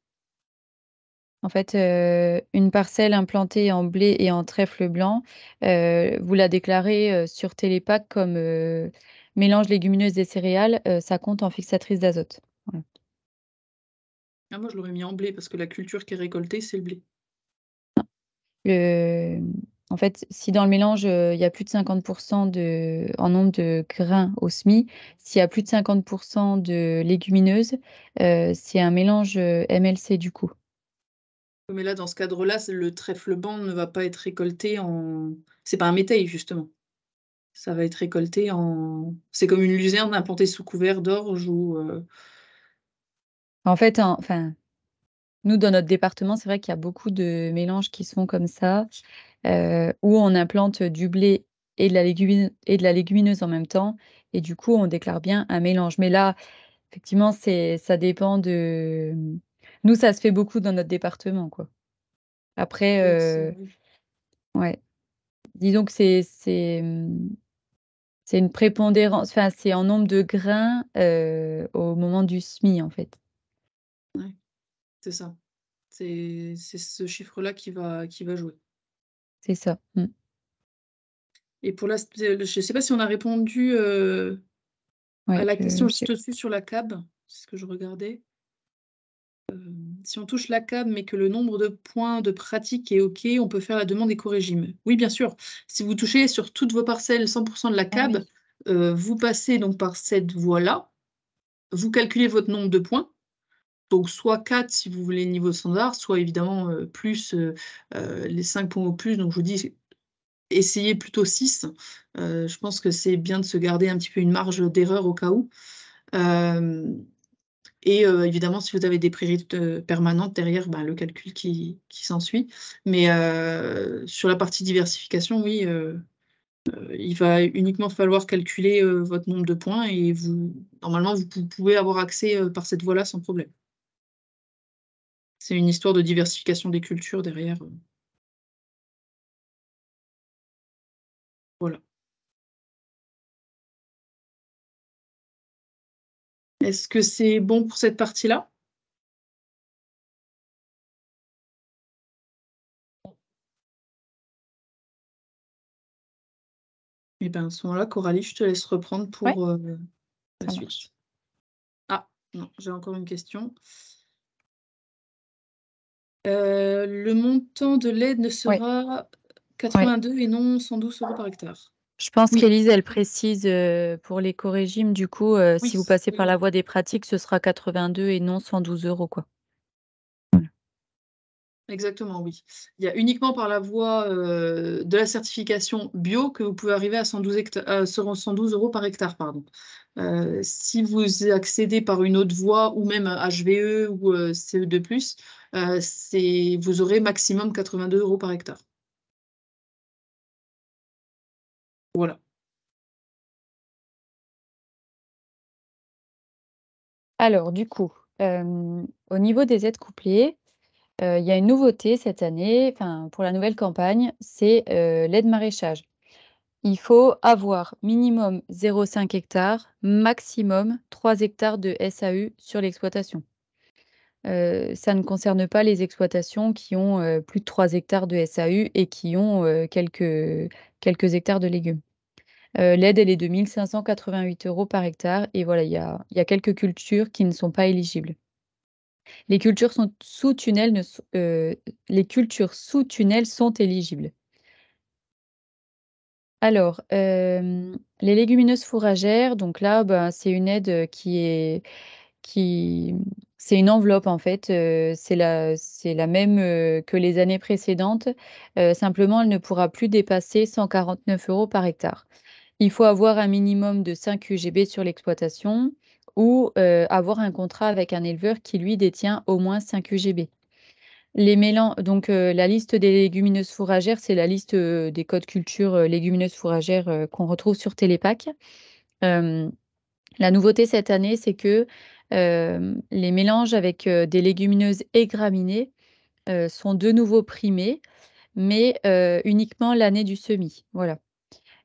En fait, euh, une parcelle implantée en blé et en trèfle blanc, euh, vous la déclarez, euh, sur Télépac comme, mélange légumineuse et céréales, ça compte en fixatrice d'azote. Ah, moi je l'aurais mis en blé parce que la culture qui est récoltée, c'est le blé. en fait, si dans le mélange, il y a plus de 50 en nombre de grains au semis, s'il y a plus de 50 de légumineuses, c'est un mélange, MLC du coup. Mais là, dans ce cadre-là, le trèfle banc ne va pas être récolté en. C'est pas un métail, justement. Ça va être récolté en. C'est comme une luzerne implantée sous couvert d'orge ou. Euh. En fait, enfin, nous, dans notre département, c'est vrai qu'il y a beaucoup de mélanges qui sont comme ça, euh, où on implante du blé et de, la et de la légumineuse en même temps. Et du coup, on déclare bien un mélange. Mais là, effectivement, ça dépend de, nous, ça se fait beaucoup dans notre département, quoi. Après, euh, ouais. Disons que c'est mmh, c'est une prépondérance, enfin c'est en nombre de grains euh, au moment du SMI en fait. Ouais, c'est ça. C'est ce chiffre-là qui va, qui va jouer. C'est ça. Mmh. Et pour la, euh, je ne sais pas si on a répondu à la question, juste sur la CAB, c'est ce que je regardais si on touche la CAB, mais que le nombre de points de pratique est OK, on peut faire la demande éco régime Oui, bien sûr. Si vous touchez sur toutes vos parcelles 100% de la ah CAB, vous passez donc par cette voie-là, vous calculez votre nombre de points, donc soit 4 si vous voulez niveau standard, soit évidemment plus les 5 points au plus. Donc je vous dis, essayez plutôt 6. je pense que c'est bien de se garder un petit peu une marge d'erreur au cas où. Et euh, évidemment, si vous avez des priorités euh, permanentes derrière, ben, le calcul qui, qui s'ensuit. Mais euh, sur la partie diversification, oui, il va uniquement falloir calculer votre nombre de points et vous, normalement, vous pouvez avoir accès par cette voie-là sans problème. C'est une histoire de diversification des cultures derrière. Est-ce que c'est bon pour cette partie-là Et eh ben, à ce moment-là, Coralie, je te laisse reprendre pour euh, la suite. Ah, non, j'ai encore une question. Euh, le montant de l'aide ne sera 82 et non 112 euros par hectare. Je pense qu'Élise, elle précise pour l'éco-régime, du coup, si vous passez par la voie des pratiques, ce sera 82 et non 112 euros. Quoi. Exactement, oui. Il y a uniquement par la voie de la certification bio que vous pouvez arriver à 112, euros par hectare. Pardon. si vous accédez par une autre voie ou même HVE ou e CE2, vous aurez maximum 82 euros par hectare. Voilà. Alors, du coup, euh, au niveau des aides couplées, euh, il y a une nouveauté cette année, enfin, pour la nouvelle campagne, c'est euh, l'aide maraîchage. Il faut avoir minimum 0,5 hectare, maximum 3 hectares de SAU sur l'exploitation. Euh, ça ne concerne pas les exploitations qui ont euh, plus de 3 hectares de SAU et qui ont euh, quelques, quelques hectares de légumes. L'aide, elle est de 588 euros par hectare et voilà, il y a, y a, quelques cultures qui ne sont pas éligibles. Les cultures, sous tunnel les cultures sous tunnel sont éligibles. Alors, les légumineuses fourragères, donc là, ben, c'est une aide qui est qui c'est une enveloppe en fait, euh, c'est la, la même euh, que les années précédentes, euh, simplement elle ne pourra plus dépasser 149 euros par hectare. Il faut avoir un minimum de 5 UGB sur l'exploitation ou avoir un contrat avec un éleveur qui lui détient au moins 5 UGB. Les mélanges, donc la liste des légumineuses fourragères, c'est la liste des codes culture légumineuses fourragères qu'on retrouve sur Télépac. la nouveauté cette année, c'est que euh, les mélanges avec euh, des légumineuses et graminées euh, sont de nouveau primés, mais uniquement l'année du semis. Voilà.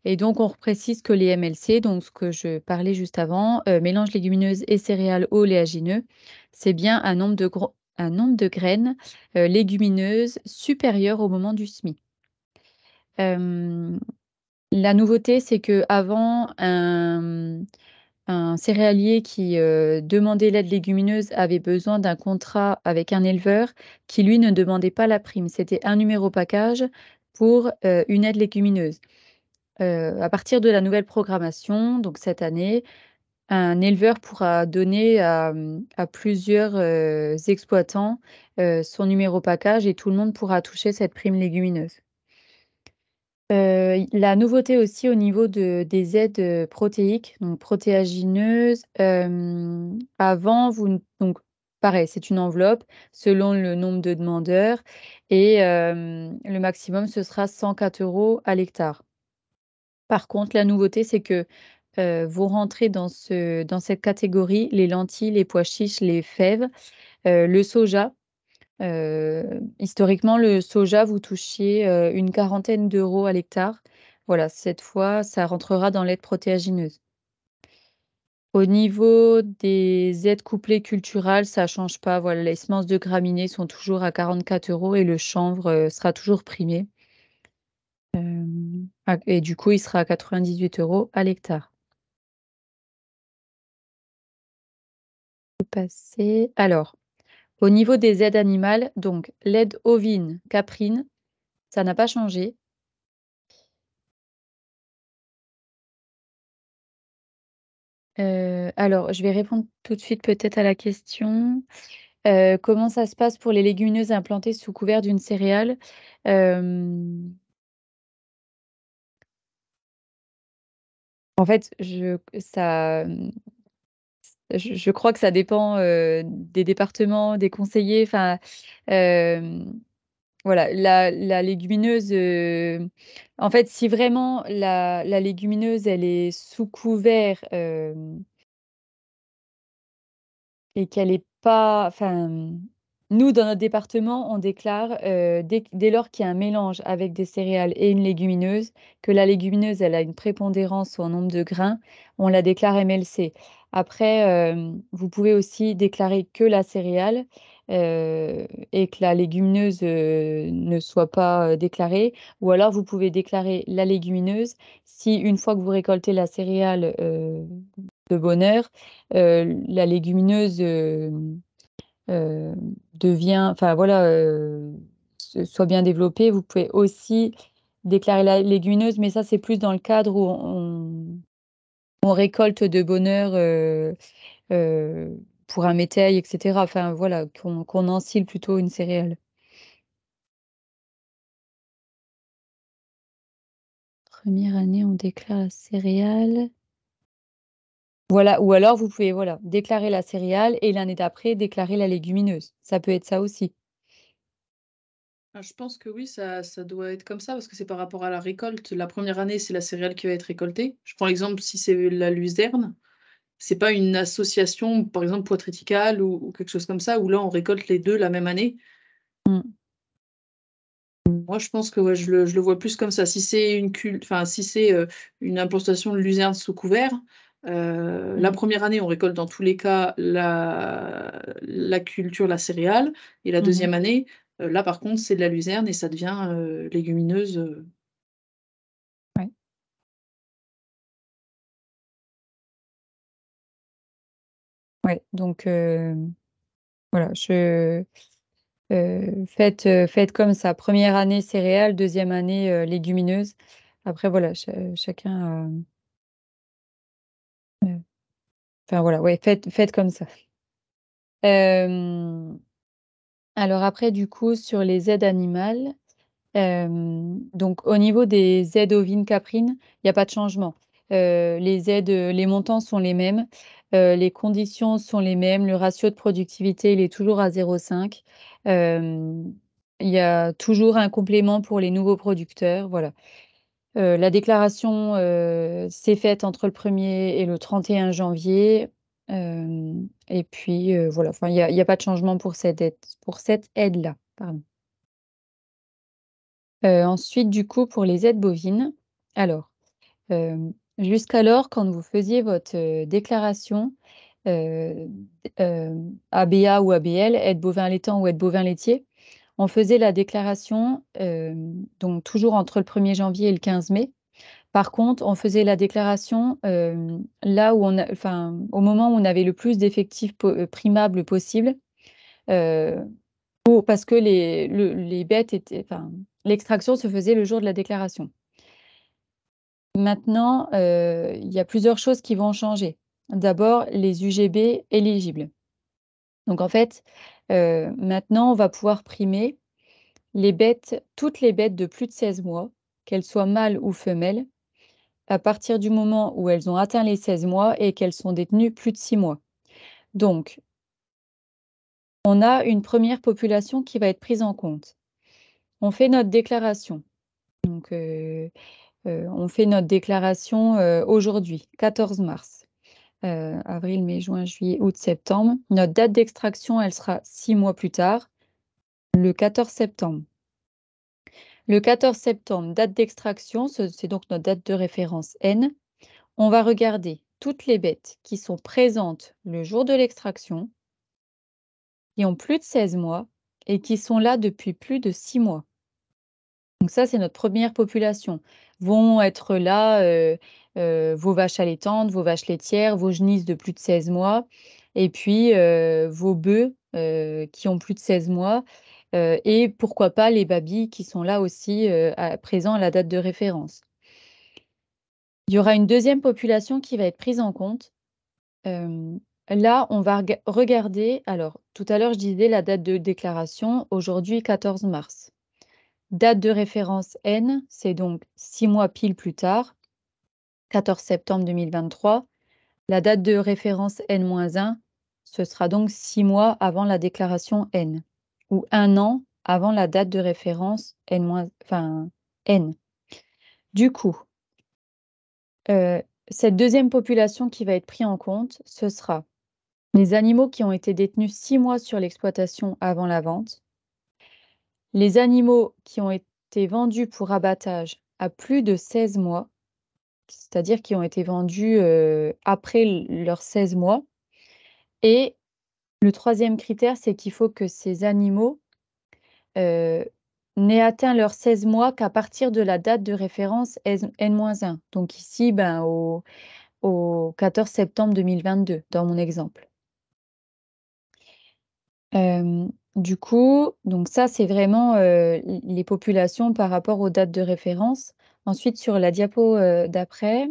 Et donc, on précise que les MLC, donc ce que je parlais juste avant, mélange légumineuses et céréales oléagineux, c'est bien un nombre de, un nombre de graines légumineuses supérieures au moment du semis. la nouveauté, c'est qu'avant avant un, un céréalier qui euh, demandait l'aide légumineuse avait besoin d'un contrat avec un éleveur qui, lui, ne demandait pas la prime. C'était un numéro package pour euh, une aide légumineuse. Euh, à partir de la nouvelle programmation, donc cette année, un éleveur pourra donner à plusieurs exploitants son numéro package et tout le monde pourra toucher cette prime légumineuse. Euh, la nouveauté aussi au niveau des aides, euh, protéiques, donc protéagineuses, euh, avant vous donc pareil, c'est une enveloppe selon le nombre de demandeurs et le maximum ce sera 104 euros à l'hectare. Par contre, la nouveauté, c'est que, vous rentrez dans ce dans cette catégorie les lentilles, les pois chiches, les fèves, le soja historiquement, le soja, vous touchiez une quarantaine d'euros à l'hectare. Voilà, cette fois, ça rentrera dans l'aide protéagineuse. Au niveau des aides couplées culturelles ça ne change pas. Voilà, les semences de graminées sont toujours à 44 euros et le chanvre sera toujours primé. et du coup, il sera à 98 euros à l'hectare. Passer. Alors, au niveau des aides animales, donc l'aide ovine, caprine, ça n'a pas changé. Euh, alors, je vais répondre tout de suite peut-être à la question. Euh, comment ça se passe pour les légumineuses implantées sous couvert d'une céréale euh, En fait, je, ça, je, crois que ça dépend des départements, des conseillers. Enfin, voilà, la, légumineuse. en fait, si vraiment la, légumineuse, elle est sous couvert et qu'elle n'est pas, enfin, nous, dans notre département, on déclare, dès, lors qu'il y a un mélange avec des céréales et une légumineuse, que la légumineuse, elle a une prépondérance ou un nombre de grains, on la déclare MLC. Après, euh, vous pouvez aussi déclarer que la céréale euh, et que la légumineuse euh, ne soit pas déclarée. Ou alors, vous pouvez déclarer la légumineuse si, une fois que vous récoltez la céréale de bonheur, la légumineuse devient, enfin voilà, soit bien développée, vous pouvez aussi déclarer la légumineuse, mais ça, c'est plus dans le cadre où on on récolte de bonheur euh, euh, pour un métail, etc. Enfin, voilà, qu'on qu plutôt une céréale. Première année, on déclare la céréale. Voilà, ou alors vous pouvez voilà, déclarer la céréale et l'année d'après, déclarer la légumineuse. Ça peut être ça aussi. Ah, je pense que oui, ça, ça doit être comme ça parce que c'est par rapport à la récolte. La première année, c'est la céréale qui va être récoltée. Je prends l'exemple si c'est la luzerne, c'est pas une association, par exemple poitriticale ou, ou, quelque chose comme ça, où là on récolte les deux la même année. Mmh. Moi, je pense que ouais, je, le, je, le, vois plus comme ça. Si c'est une enfin si c'est euh, une implantation de luzerne sous couvert, euh, la mmh. première année, on récolte dans tous les cas la, la culture, la céréale, et la mmh deuxième année, euh, là, par contre, c'est de la luzerne et ça devient euh, légumineuse. Euh. Ouais. Ouais, donc voilà, je. faites, faites, comme ça. Première année céréale deuxième année légumineuse Après, voilà, chacun. Enfin, voilà, ouais, faites, faites comme ça. Alors après, du coup, sur les aides animales, euh, donc au niveau des aides ovines, caprines, il n'y a pas de changement. Euh, les aides, les montants sont les mêmes, euh, les conditions sont les mêmes, le ratio de productivité, il est toujours à 0,5. il y a toujours un complément pour les nouveaux producteurs, voilà. la déclaration, s'est faite entre le 1er et le 31 janvier et puis, voilà, il n'y a pas de changement pour cette aide là ensuite, du coup, pour les aides bovines, alors, jusqu'alors, quand vous faisiez votre, déclaration, ABA ou ABL, aide bovin laitant ou aide bovin laitier, on faisait la déclaration, donc toujours entre le 1er janvier et le 15 mai. Par contre, on faisait la déclaration là où on enfin, au moment où on avait le plus d'effectifs euh, primables possible, parce que les, les bêtes étaient, enfin, l'extraction se faisait le jour de la déclaration. Maintenant, il y a plusieurs choses qui vont changer. D'abord, les UGB éligibles. Donc en fait, maintenant, on va pouvoir primer les bêtes, toutes les bêtes de plus de 16 mois, qu'elles soient mâles ou femelles, à partir du moment où elles ont atteint les 16 mois et qu'elles sont détenues plus de 6 mois. Donc, on a une première population qui va être prise en compte. On fait notre déclaration. Donc, euh, euh, on fait notre déclaration euh, aujourd'hui, 14 mars. avril, mai, juin, juillet, août, septembre. Notre date d'extraction, elle sera 6 mois plus tard, le 14 septembre. Le 14 septembre, date d'extraction, c'est donc notre date de référence N. On va regarder toutes les bêtes qui sont présentes le jour de l'extraction, qui ont plus de 16 mois et qui sont là depuis plus de 6 mois. Donc ça, c'est notre première population. Vont être là euh, euh, vos vaches allaitantes, vos vaches laitières, vos genisses de plus de 16 mois, et puis euh, vos bœufs qui ont plus de 16 mois, euh, et pourquoi pas les babies qui sont là aussi euh, à présents à la date de référence. Il y aura une deuxième population qui va être prise en compte. Euh, là, on va regarder, alors tout à l'heure je disais la date de déclaration, aujourd'hui 14 mars. Date de référence N, c'est donc six mois pile plus tard, 14 septembre 2023. La date de référence N-1, ce sera donc six mois avant la déclaration N ou un an avant la date de référence N-. N. Du coup, euh, cette deuxième population qui va être prise en compte, ce sera les animaux qui ont été détenus six mois sur l'exploitation avant la vente, les animaux qui ont été vendus pour abattage à plus de 16 mois, c'est-à-dire qui ont été vendus euh, après leurs 16 mois, et le troisième critère, c'est qu'il faut que ces animaux euh, n'aient atteint leurs 16 mois qu'à partir de la date de référence N-1. Donc ici, ben, au, 14 septembre 2022, dans mon exemple. Euh, du coup, donc ça, c'est vraiment euh, les populations par rapport aux dates de référence. Ensuite, sur la diapo d'après,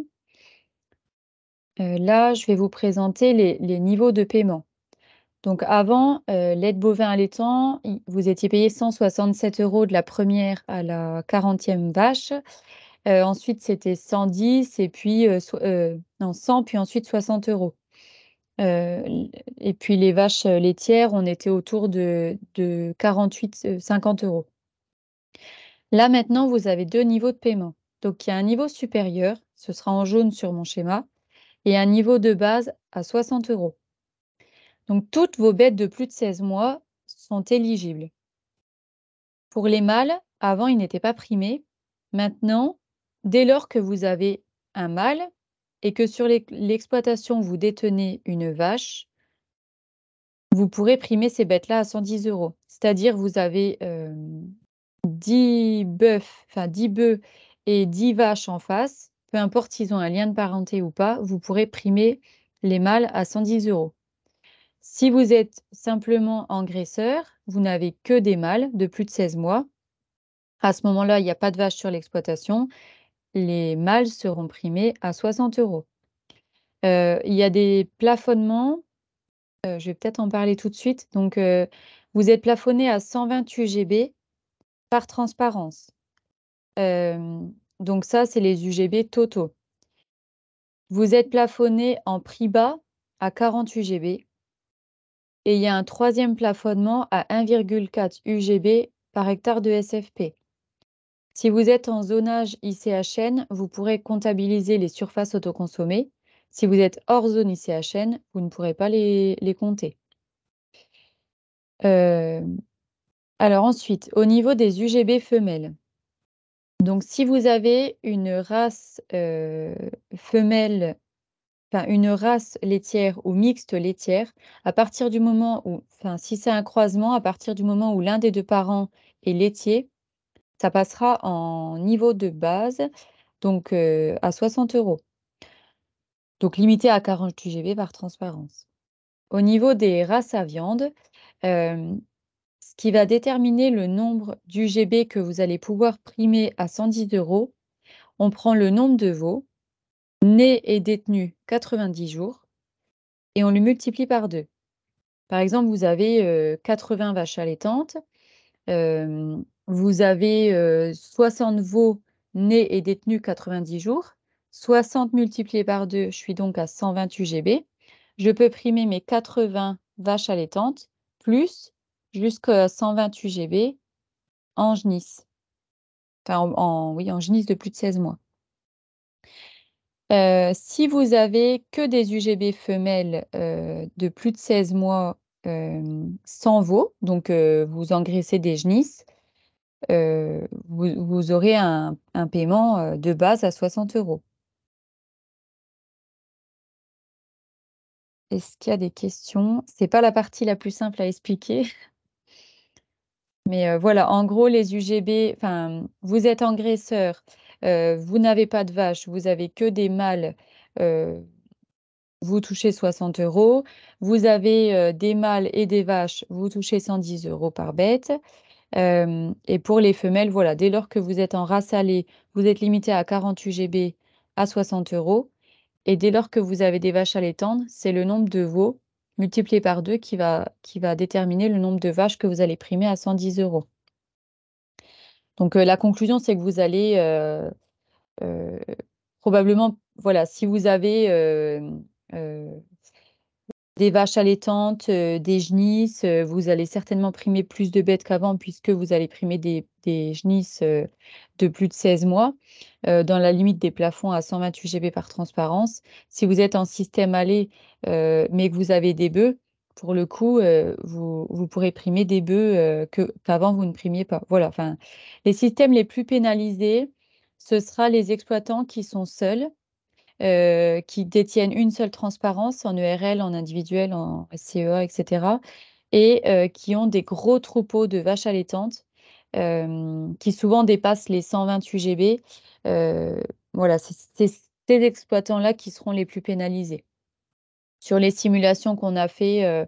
là, je vais vous présenter les niveaux de paiement. Donc avant, euh, l'aide bovin l'étang, vous étiez payé 167 euros de la première à la 40e vache. Euh, ensuite, c'était 110 et puis 100, euh, puis ensuite 60 euros. et puis les vaches laitières, on était autour de, de 48-50 euros. Là maintenant, vous avez deux niveaux de paiement. Donc il y a un niveau supérieur, ce sera en jaune sur mon schéma, et un niveau de base à 60 euros. Donc toutes vos bêtes de plus de 16 mois sont éligibles. Pour les mâles, avant, ils n'étaient pas primés. Maintenant, dès lors que vous avez un mâle et que sur l'exploitation, vous détenez une vache, vous pourrez primer ces bêtes-là à 110 euros. C'est-à-dire, vous avez 10 euh, bœufs, enfin 10 bœufs et 10 vaches en face. Peu importe s'ils ont un lien de parenté ou pas, vous pourrez primer les mâles à 110 euros. Si vous êtes simplement engraisseur, vous n'avez que des mâles de plus de 16 mois. À ce moment-là, il n'y a pas de vache sur l'exploitation. Les mâles seront primés à 60 euros. Euh, il y a des plafonnements. Euh, je vais peut-être en parler tout de suite. Donc, euh, vous êtes plafonné à 128 UGB par transparence. donc, ça, c'est les UGB totaux. Vous êtes plafonné en prix bas à 40 UGB et il y a un troisième plafonnement à 1,4 UGB par hectare de SFP. Si vous êtes en zonage ICHN, vous pourrez comptabiliser les surfaces autoconsommées. Si vous êtes hors zone ICHN, vous ne pourrez pas les, les compter. Euh, alors ensuite, au niveau des UGB femelles. Donc si vous avez une race euh, femelle une race laitière ou mixte laitière, à partir du moment où, si c'est un croisement, à partir du moment où l'un des deux parents est laitier, ça passera en niveau de base, donc euh, à 60 euros. Donc limité à 40 UGB par transparence. Au niveau des races à viande, euh, ce qui va déterminer le nombre d'UGB que vous allez pouvoir primer à 110 euros, on prend le nombre de veaux né et détenu 90 jours, et on le multiplie par deux. Par exemple, vous avez 80 euh, vaches allaitantes, euh, vous avez 60 euh, veaux nés et détenus 90 jours, 60 multipliés par 2, je suis donc à 128 GB. Je peux primer mes 80 vaches allaitantes plus jusqu'à 128 GB en genisse. Enfin, oui, en genisse de plus de 16 mois si vous avez que des UGB femelles de plus de 16 mois sans veau, donc vous engraissez des genisses, vous, aurez un, un, paiement de base à 60 euros. Est-ce qu'il y a des questions C'est pas la partie la plus simple à expliquer. Mais voilà, en gros, les UGB, vous êtes engraisseur vous n'avez pas de vaches, vous avez que des mâles, vous touchez 60 euros. Vous avez des mâles et des vaches, vous touchez 110 euros par bête. et pour les femelles, voilà, dès lors que vous êtes en race allée, vous êtes limité à 48 Gb à 60 euros. Et dès lors que vous avez des vaches à l'étendre, c'est le nombre de veaux multiplié par deux qui va, qui va déterminer le nombre de vaches que vous allez primer à 110 euros. Donc la conclusion, c'est que vous allez probablement, voilà, si vous avez des vaches allaitantes, des genisses. vous allez certainement primer plus de bêtes qu'avant puisque vous allez primer des, des genisses de plus de 16 mois dans la limite des plafonds à 128 GB par transparence. Si vous êtes en système allé mais que vous avez des bœufs, pour le coup, euh, vous, pourrez primer des bœufs euh, que qu'avant vous ne primiez pas. Voilà. Enfin, les systèmes les plus pénalisés, ce sera les exploitants qui sont seuls, euh, qui détiennent une seule transparence en ERL, en individuel, en CEA, etc. et qui ont des gros troupeaux de vaches allaitantes qui souvent dépassent les 128 GB. voilà, c'est ces exploitants-là qui seront les plus pénalisés sur les simulations qu'on a fait, euh,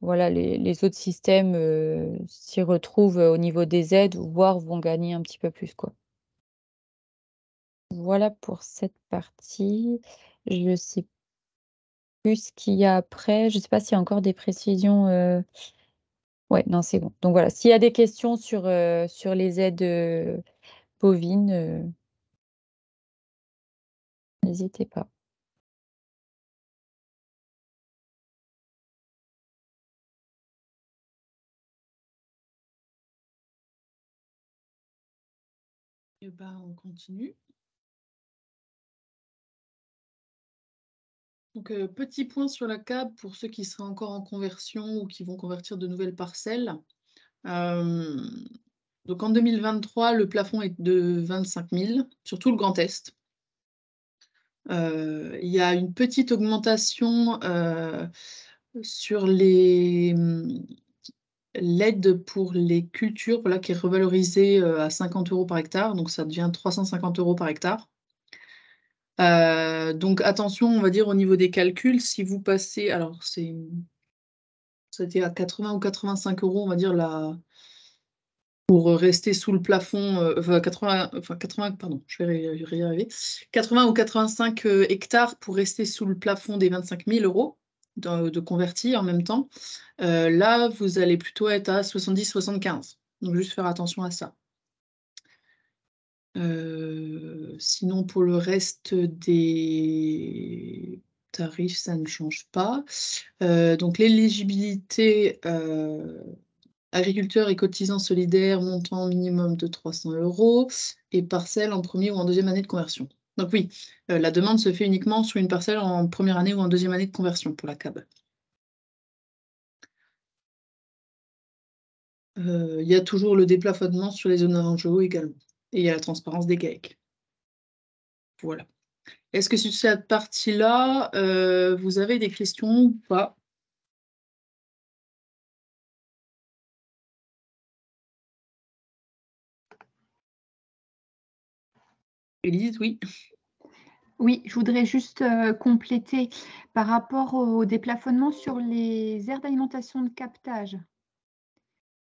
voilà, les, autres systèmes euh, s'y retrouvent euh, au niveau des aides, voire vont gagner un petit peu plus. Quoi. Voilà pour cette partie. Je ne sais plus ce qu'il y a après. Je ne sais pas s'il y a encore des précisions. Oui, Ouais, non, c'est bon. Donc voilà, s'il y a des questions sur, sur les aides bovines, n'hésitez pas. Bah, on continue. Donc, euh, petit point sur la CAB pour ceux qui seraient encore en conversion ou qui vont convertir de nouvelles parcelles. Euh, donc, en 2023, le plafond est de 25 000, tout le Grand Est. Euh, il y a une petite augmentation sur les l'aide pour les cultures qui est revalorisée euh, à 50 euros par hectare, donc ça devient 350 euros par hectare. Euh, donc attention, on va dire au niveau des calculs, si vous passez, alors c'est c'était à 80 ou 85 euros, on va dire là, pour rester sous le plafond, 80, euh, enfin 80, pardon, je vais y arriver, 80 ou 85 hectares pour rester sous le plafond des 25 000 euros de, convertir. en même temps. Euh, là, vous allez plutôt être à 70-75. Donc, juste faire attention à ça. Euh, sinon, pour le reste des tarifs, ça ne change pas. Euh, donc, l'éligibilité agriculteur et cotisant solidaire montant minimum de 300 euros et parcelle en premier ou en deuxième année de conversion. Donc oui, euh, la demande se fait uniquement sur une parcelle en première année ou en deuxième année de conversion pour la CAB. Euh, il y a toujours le déplafonnement sur les zones en également. Et il y a la transparence des GAEC. Voilà. Est-ce que sur cette partie-là, euh, vous avez des questions ou pas oui. Oui, je voudrais juste euh, compléter par rapport au déplafonnement sur les aires d'alimentation de captage.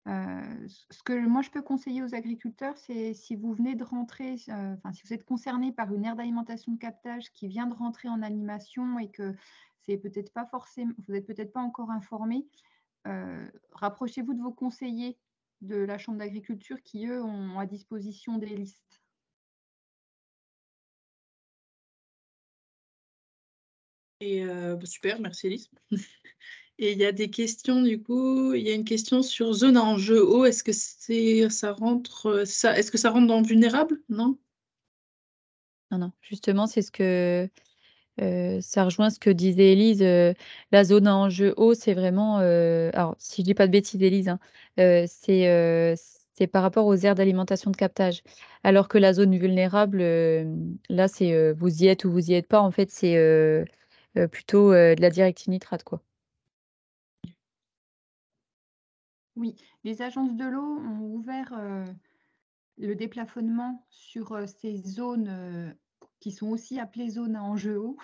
Euh, ce que moi je peux conseiller aux agriculteurs, c'est si vous venez de rentrer, euh, enfin si vous êtes concerné par une aire d'alimentation de captage qui vient de rentrer en animation et que c'est peut-être pas forcément, vous n'êtes peut-être pas encore informé, rapprochez-vous de vos conseillers de la chambre d'agriculture qui eux ont à disposition des listes. Euh, bah, super, merci Elise. Et il y a des questions du coup. Il y a une question sur zone à enjeu haut. Est-ce que c'est ça rentre euh, ça Est-ce que ça rentre dans vulnérable Non. Non, non. Justement, c'est ce que euh, ça rejoint ce que disait Elise. la zone à enjeu haut, c'est vraiment. alors, si je dis pas de bêtises, Elise, hein, c'est c'est par rapport aux aires d'alimentation de captage. Alors que la zone vulnérable, là, c'est vous y êtes ou vous y êtes pas. En fait, c'est euh, plutôt euh, de la directive nitrate. Quoi. Oui, les agences de l'eau ont ouvert euh, le déplafonnement sur ces zones qui sont aussi appelées zones à enjeu haut.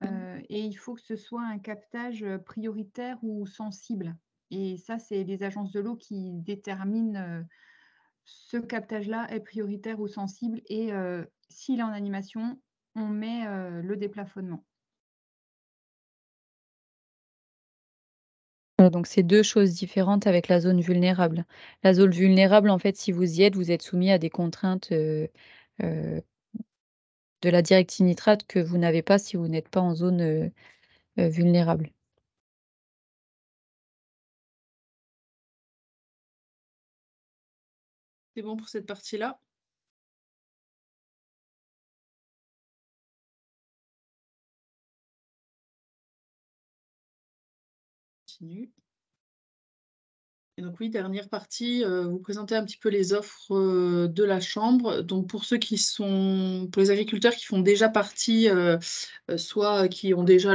Mmh et il faut que ce soit un captage prioritaire ou sensible. Et ça, c'est les agences de l'eau qui déterminent ce captage-là est prioritaire ou sensible. Et s'il est en animation, on met le déplafonnement. Euh, donc c'est deux choses différentes avec la zone vulnérable. La zone vulnérable, en fait, si vous y êtes, vous êtes soumis à des contraintes, euh, euh, de la directive nitrate que vous n'avez pas si vous n'êtes pas en zone, vulnérable. C'est bon pour cette partie-là. Et donc oui, dernière partie, euh, vous présentez un petit peu les offres euh, de la Chambre. Donc pour ceux qui sont, pour les agriculteurs qui font déjà partie, euh, soit qui ont déjà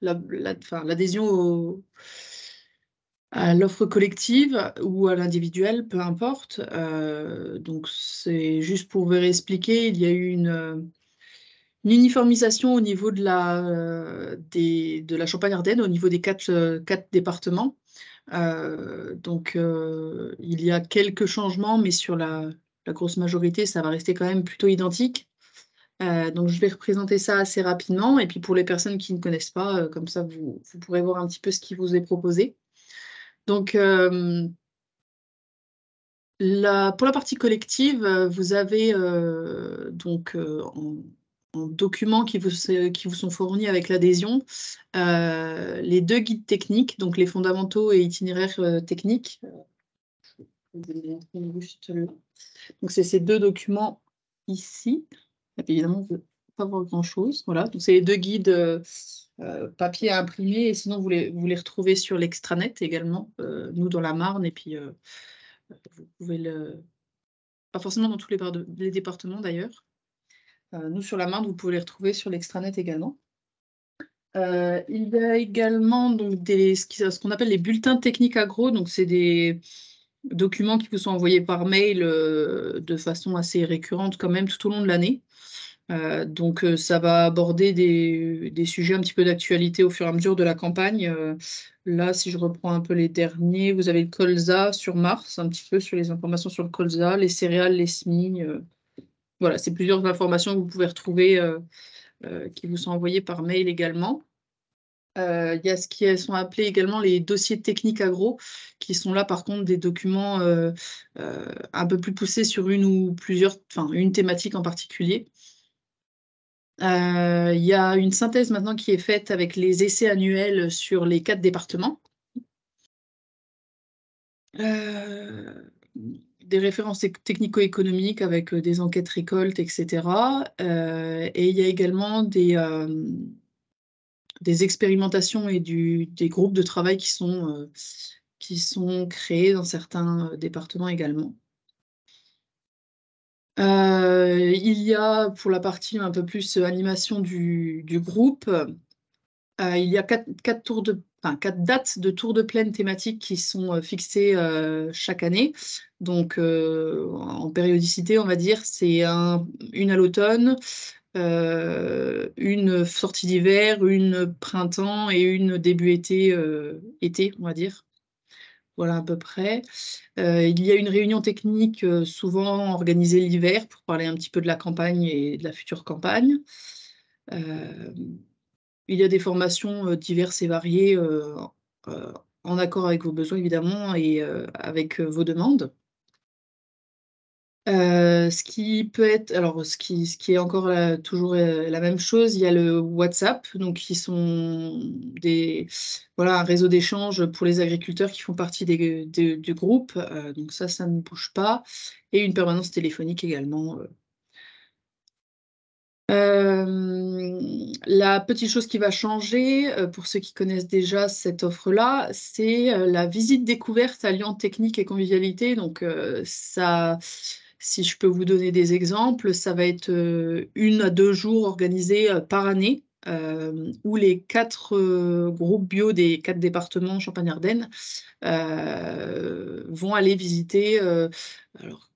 l'adhésion à l'offre collective ou à l'individuel, peu importe. donc c'est juste pour vous expliquer, il y a eu une une uniformisation au niveau de la, euh, des, de la Champagne-Ardenne, au niveau des quatre, euh, quatre départements. Euh, donc, il y a quelques changements, mais sur la, grosse majorité, ça va rester quand même plutôt identique. donc, je vais représenter ça assez rapidement. Et puis, pour les personnes qui ne connaissent pas, comme ça, vous, vous, pourrez voir un petit peu ce qui vous est proposé. Donc, la, pour la partie collective, vous avez donc documents qui vous, euh, qui vous sont fournis avec l'adhésion, euh, les deux guides techniques, donc les fondamentaux et itinéraires euh, techniques. Donc c'est ces deux documents ici. Évidemment, vous ne pas voir grand-chose. Voilà, donc c'est les deux guides papier à imprimer et sinon vous les, vous les retrouvez sur l'extranet également, nous dans la Marne et puis vous pouvez le... Pas forcément dans tous les, les départements d'ailleurs. Euh, nous, sur la main, vous pouvez les retrouver sur l'extranet également. Euh, il y a également donc, ce qu'on appelle les bulletins techniques agro. Donc, c'est des documents qui vous sont envoyés par mail euh, de façon assez récurrente quand même tout au long de l'année. donc, ça va aborder des, sujets un petit peu d'actualité au fur et à mesure de la campagne. là, si je reprends un peu les derniers, vous avez le colza sur mars, un petit peu sur les informations sur le colza, les céréales, les semis, voilà, c'est plusieurs informations que vous pouvez retrouver euh, euh, qui vous sont envoyées par mail également. Euh, il y a ce qui sont appelés également les dossiers techniques agro, qui sont là par contre des documents un peu plus poussés sur une ou plusieurs, enfin une thématique en particulier. Il y a une synthèse maintenant qui est faite avec les essais annuels sur les quatre départements. Euh, des références technico-économiques avec euh, des enquêtes récoltes, etc. Euh, et il y a également des, euh, des expérimentations et du, des groupes de travail qui sont, qui sont créés dans certains départements également. il y a pour la partie un peu plus animation du, groupe, il y a quatre, quatre tours de quatre dates de tour de plaine thématique qui sont euh, fixées euh, chaque année. Donc, euh, en périodicité, on va dire, c'est une à l'automne, une sortie d'hiver, une printemps et une début été, été, on va dire. Voilà à peu près. il y a une réunion technique souvent organisée l'hiver pour parler un petit peu de la campagne et de la future campagne. Il y a des formations euh, diverses et variées euh, euh, en accord avec vos besoins, évidemment, et avec vos demandes. ce qui peut être, alors ce qui, est encore toujours la même chose, il y a le WhatsApp, donc qui sont des, voilà, un réseau d'échange pour les agriculteurs qui font partie du groupe. donc ça, ça ne bouge pas. Et une permanence téléphonique également la petite chose qui va changer, pour ceux qui connaissent déjà cette offre-là, c'est la visite découverte alliant technique et convivialité. Donc, ça, si je peux vous donner des exemples, ça va être une à deux jours organisés par année. où les quatre groupes bio des quatre départements Champagne-Ardenne vont aller visiter alors,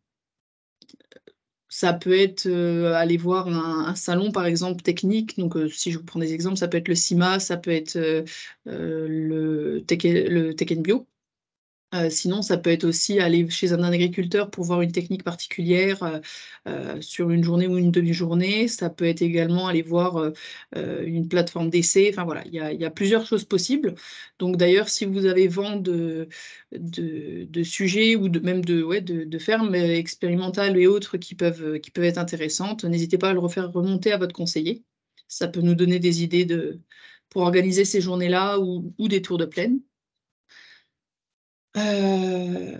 ça peut être euh, aller voir un, salon, par exemple, technique. Donc, euh, si je vous prends des exemples, ça peut être le CIMA, ça peut être le, euh, le Tech Bio. Euh, sinon, ça peut être aussi aller chez un agriculteur pour voir une technique particulière euh, euh, sur une journée ou une demi-journée. Ça peut être également aller voir une plateforme d'essai. Enfin voilà, il y, a plusieurs choses possibles. Donc d'ailleurs, si vous avez vent de, sujets ou même de, ouais, fermes expérimentales et autres qui peuvent, qui peuvent être intéressantes, n'hésitez pas à le refaire remonter à votre conseiller. Ça peut nous donner des idées de, pour organiser ces journées-là ou des tours de plaine. Euh,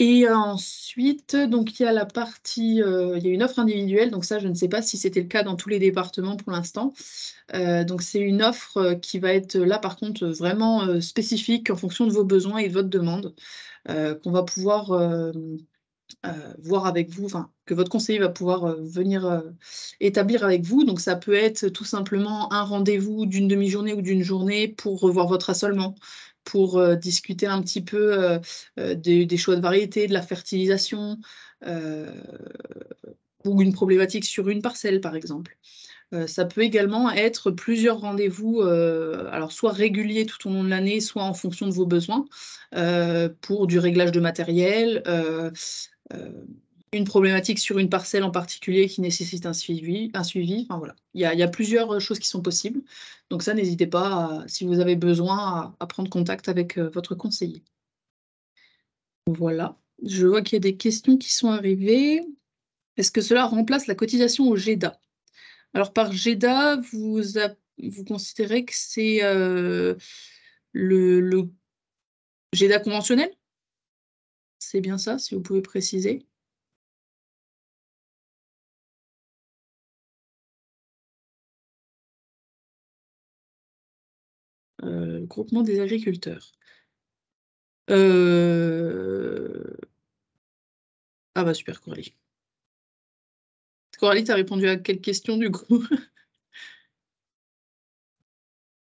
et ensuite, donc il y a la partie, euh, il y a une offre individuelle. Donc ça, je ne sais pas si c'était le cas dans tous les départements pour l'instant. Euh, donc c'est une offre qui va être là, par contre, vraiment spécifique en fonction de vos besoins et de votre demande, qu'on va pouvoir voir avec vous, enfin que votre conseiller va pouvoir venir établir avec vous. Donc ça peut être tout simplement un rendez-vous d'une demi-journée ou d'une journée pour revoir votre assolement, pour euh, discuter un petit peu euh, euh, des, choix de variété, de la fertilisation, ou une problématique sur une parcelle, par exemple. ça peut également être plusieurs rendez-vous, alors soit réguliers tout au long de l'année, soit en fonction de vos besoins, pour du réglage de matériel une problématique sur une parcelle en particulier qui nécessite un suivi. Un suivi enfin, voilà. il, y a, plusieurs euh, choses qui sont possibles. Donc ça, n'hésitez pas, si vous avez besoin, à, prendre contact avec euh, votre conseiller. Voilà. Je vois qu'il y a des questions qui sont arrivées. Est-ce que cela remplace la cotisation au GEDA Alors par GEDA, vous, considérez que c'est euh, le, le GEDA conventionnel C'est bien ça, si vous pouvez préciser groupement des agriculteurs. Euh, ah bah super Coralie. Coralie, tu as répondu à quelle question du coup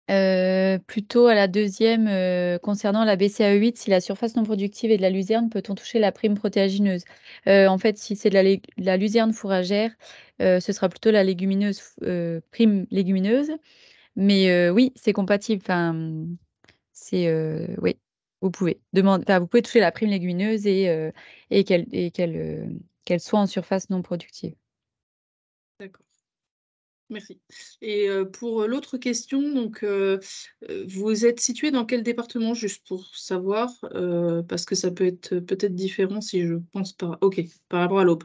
euh, plutôt à la deuxième euh, concernant la bca 8, e si la surface non productive est de la luzerne, peut-on toucher la prime protéagineuse En fait, si c'est de, la, luzerne fourragère, ce sera plutôt la légumineuse prime légumineuse. Mais euh, oui, c'est compatible, enfin, c'est, euh, oui, vous pouvez enfin, vous pouvez toucher la prime légumineuse et euh, et qu'elle et qu'elle, qu'elle soit en surface non productive. D'accord. Merci et pour, l'autre question, donc vous êtes situé dans quel département? Juste pour savoir, parce que ça peut être, peut-être différent si je pense pas. OK, par rapport à l'Aube.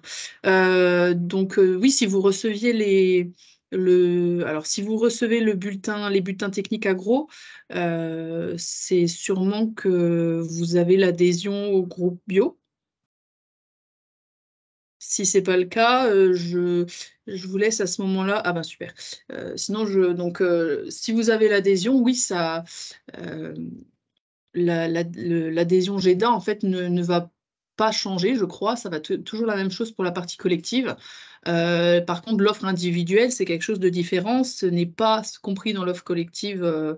donc oui, si vous receviez les le, alors, si vous recevez le bulletin, les bulletins techniques agro, euh, c'est sûrement que vous avez l'adhésion au groupe bio. Si ce n'est pas le cas, euh, je, je, vous laisse à ce moment-là. Ah ben super. Euh, sinon, je, donc, si vous avez l'adhésion, oui, ça, l'adhésion la, GEDA, en fait, ne, ne va pas changé, je crois. Ça va toujours la même chose pour la partie collective. Euh, par contre, l'offre individuelle, c'est quelque chose de différent. Ce n'est pas compris dans l'offre collective euh,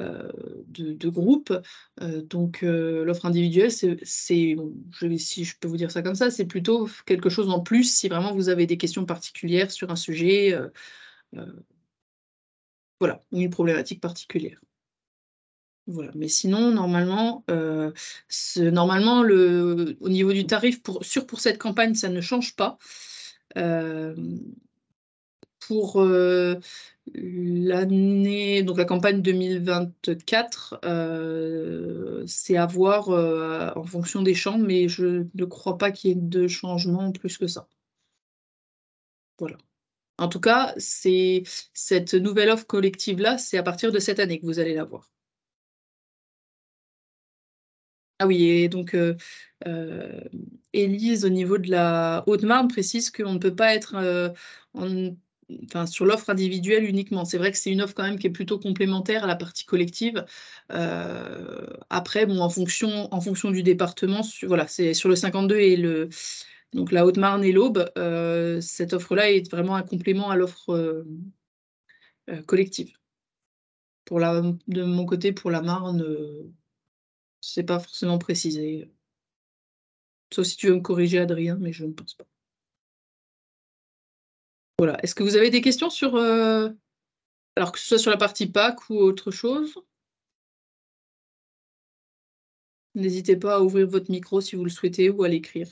euh, de, groupe. donc, l'offre individuelle, c'est, si je peux vous dire ça comme ça, c'est plutôt quelque chose en plus si vraiment vous avez des questions particulières sur un sujet. voilà, une problématique particulière. Voilà. Mais sinon, normalement, euh, normalement le, au niveau du tarif, pour, sur pour cette campagne, ça ne change pas. Euh, pour euh, l'année, donc la campagne 2024, c'est à voir en fonction des champs, mais je ne crois pas qu'il y ait de changement plus que ça. Voilà. En tout cas, cette nouvelle offre collective-là, c'est à partir de cette année que vous allez la voir. Ah oui, et donc euh, Élise, au niveau de la Haute-Marne, précise qu'on ne peut pas être sur l'offre individuelle uniquement. C'est vrai que c'est une offre quand même qui est plutôt complémentaire à la partie collective. après, bon, en fonction, en fonction du département, voilà, c'est sur le 52 et le donc la Haute-Marne et l'Aube, cette offre-là est vraiment un complément à l'offre collective. Pour la, de mon côté, pour la Marne c'est pas forcément précisé. Sauf si tu veux me corriger, Adrien, mais je ne pense pas. Voilà. Est-ce que vous avez des questions sur. Euh, alors que ce soit sur la partie PAC ou autre chose N'hésitez pas à ouvrir votre micro si vous le souhaitez ou à l'écrire.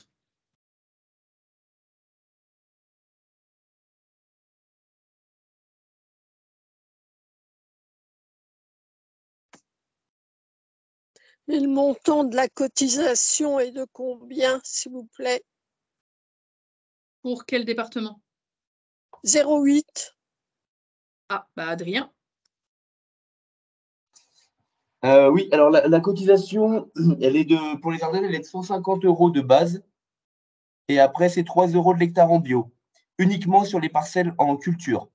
le montant de la cotisation est de combien, s'il vous plaît Pour quel département 08. Ah, bah Adrien. Euh, oui, alors la, cotisation, elle est de, pour les jardins, elle est de 150 euros de base. Et après, c'est 3 euros de l'hectare en bio, uniquement sur les parcelles en culture.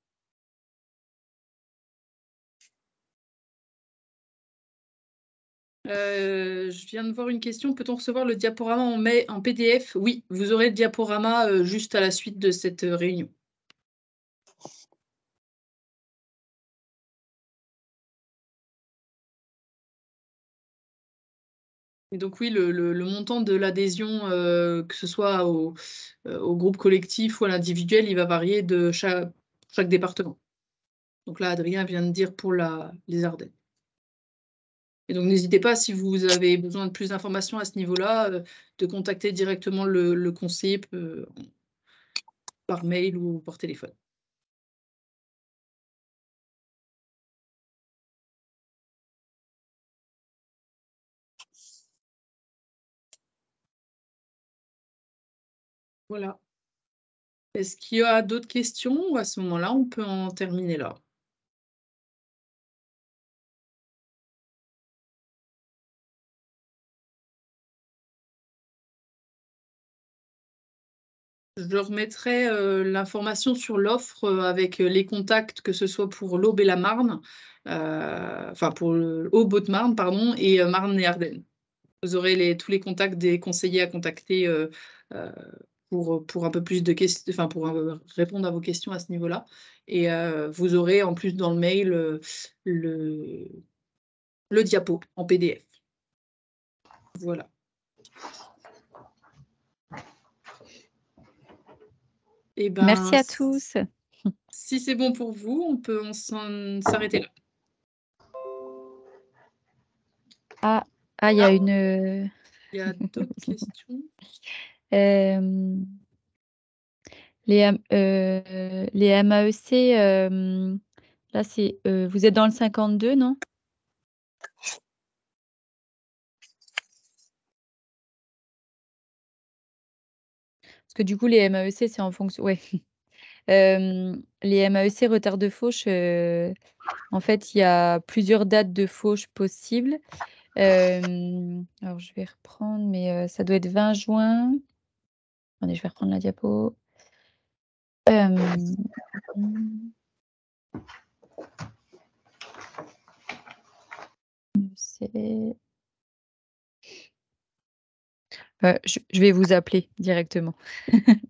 Euh, je viens de voir une question. Peut-on recevoir le diaporama en, mai, en PDF Oui, vous aurez le diaporama euh, juste à la suite de cette euh, réunion. Et donc oui, le, montant de l'adhésion, que ce soit au, groupe collectif ou à l'individuel, il va varier de chaque, chaque, département. Donc là, Adrien vient de dire pour la, les Ardennes. Et donc, n'hésitez pas, si vous avez besoin de plus d'informations à ce niveau-là, euh, de contacter directement le, le euh, par mail ou par téléphone. Voilà. Est-ce qu'il y a d'autres questions à ce moment-là, on peut en terminer là Je remettrai euh, l'information sur l'offre euh, avec euh, les contacts, que ce soit pour l'Aube et la Marne, euh, enfin pour l'Aube, de marne pardon, et Marne et Ardennes. Vous aurez les, tous les contacts des conseillers à contacter pour, pour un peu plus de questions, enfin pour répondre à vos questions à ce niveau-là. Et vous aurez en plus dans le mail le, le diapo en PDF. Voilà. Eh ben, Merci à tous. Si c'est bon pour vous, on peut s'arrêter là. Ah, ah, il y a ah. une. Il y a d'autres questions. Euh, les, euh, les MAEC, euh, là, c'est. vous êtes dans le 52, non du coup, les MAEC, c'est en fonction. Oui. les MAEC retard de fauche, euh, en fait, il y a plusieurs dates de fauche possibles. alors, je vais reprendre, mais euh, ça doit être 20 juin. Attendez, je vais reprendre la diapo. C'est euh, je, vais vous appeler directement.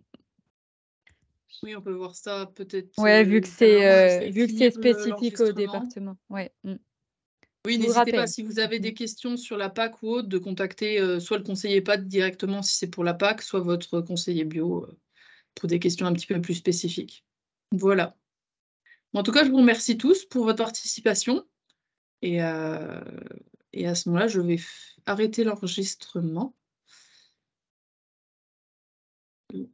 oui, on peut voir ça peut-être. Oui, euh, euh, vu que c'est vu que c'est spécifique au département. Mm. Oui, n'hésitez pas si vous avez mm. des questions sur la PAC ou autre, de contacter soit le conseiller PAD directement si c'est pour la PAC, soit votre conseiller bio pour des questions un petit peu plus spécifiques. Voilà. en tout cas, je vous remercie tous pour votre participation. Et, et à ce moment-là, je vais arrêter l'enregistrement. 嗯。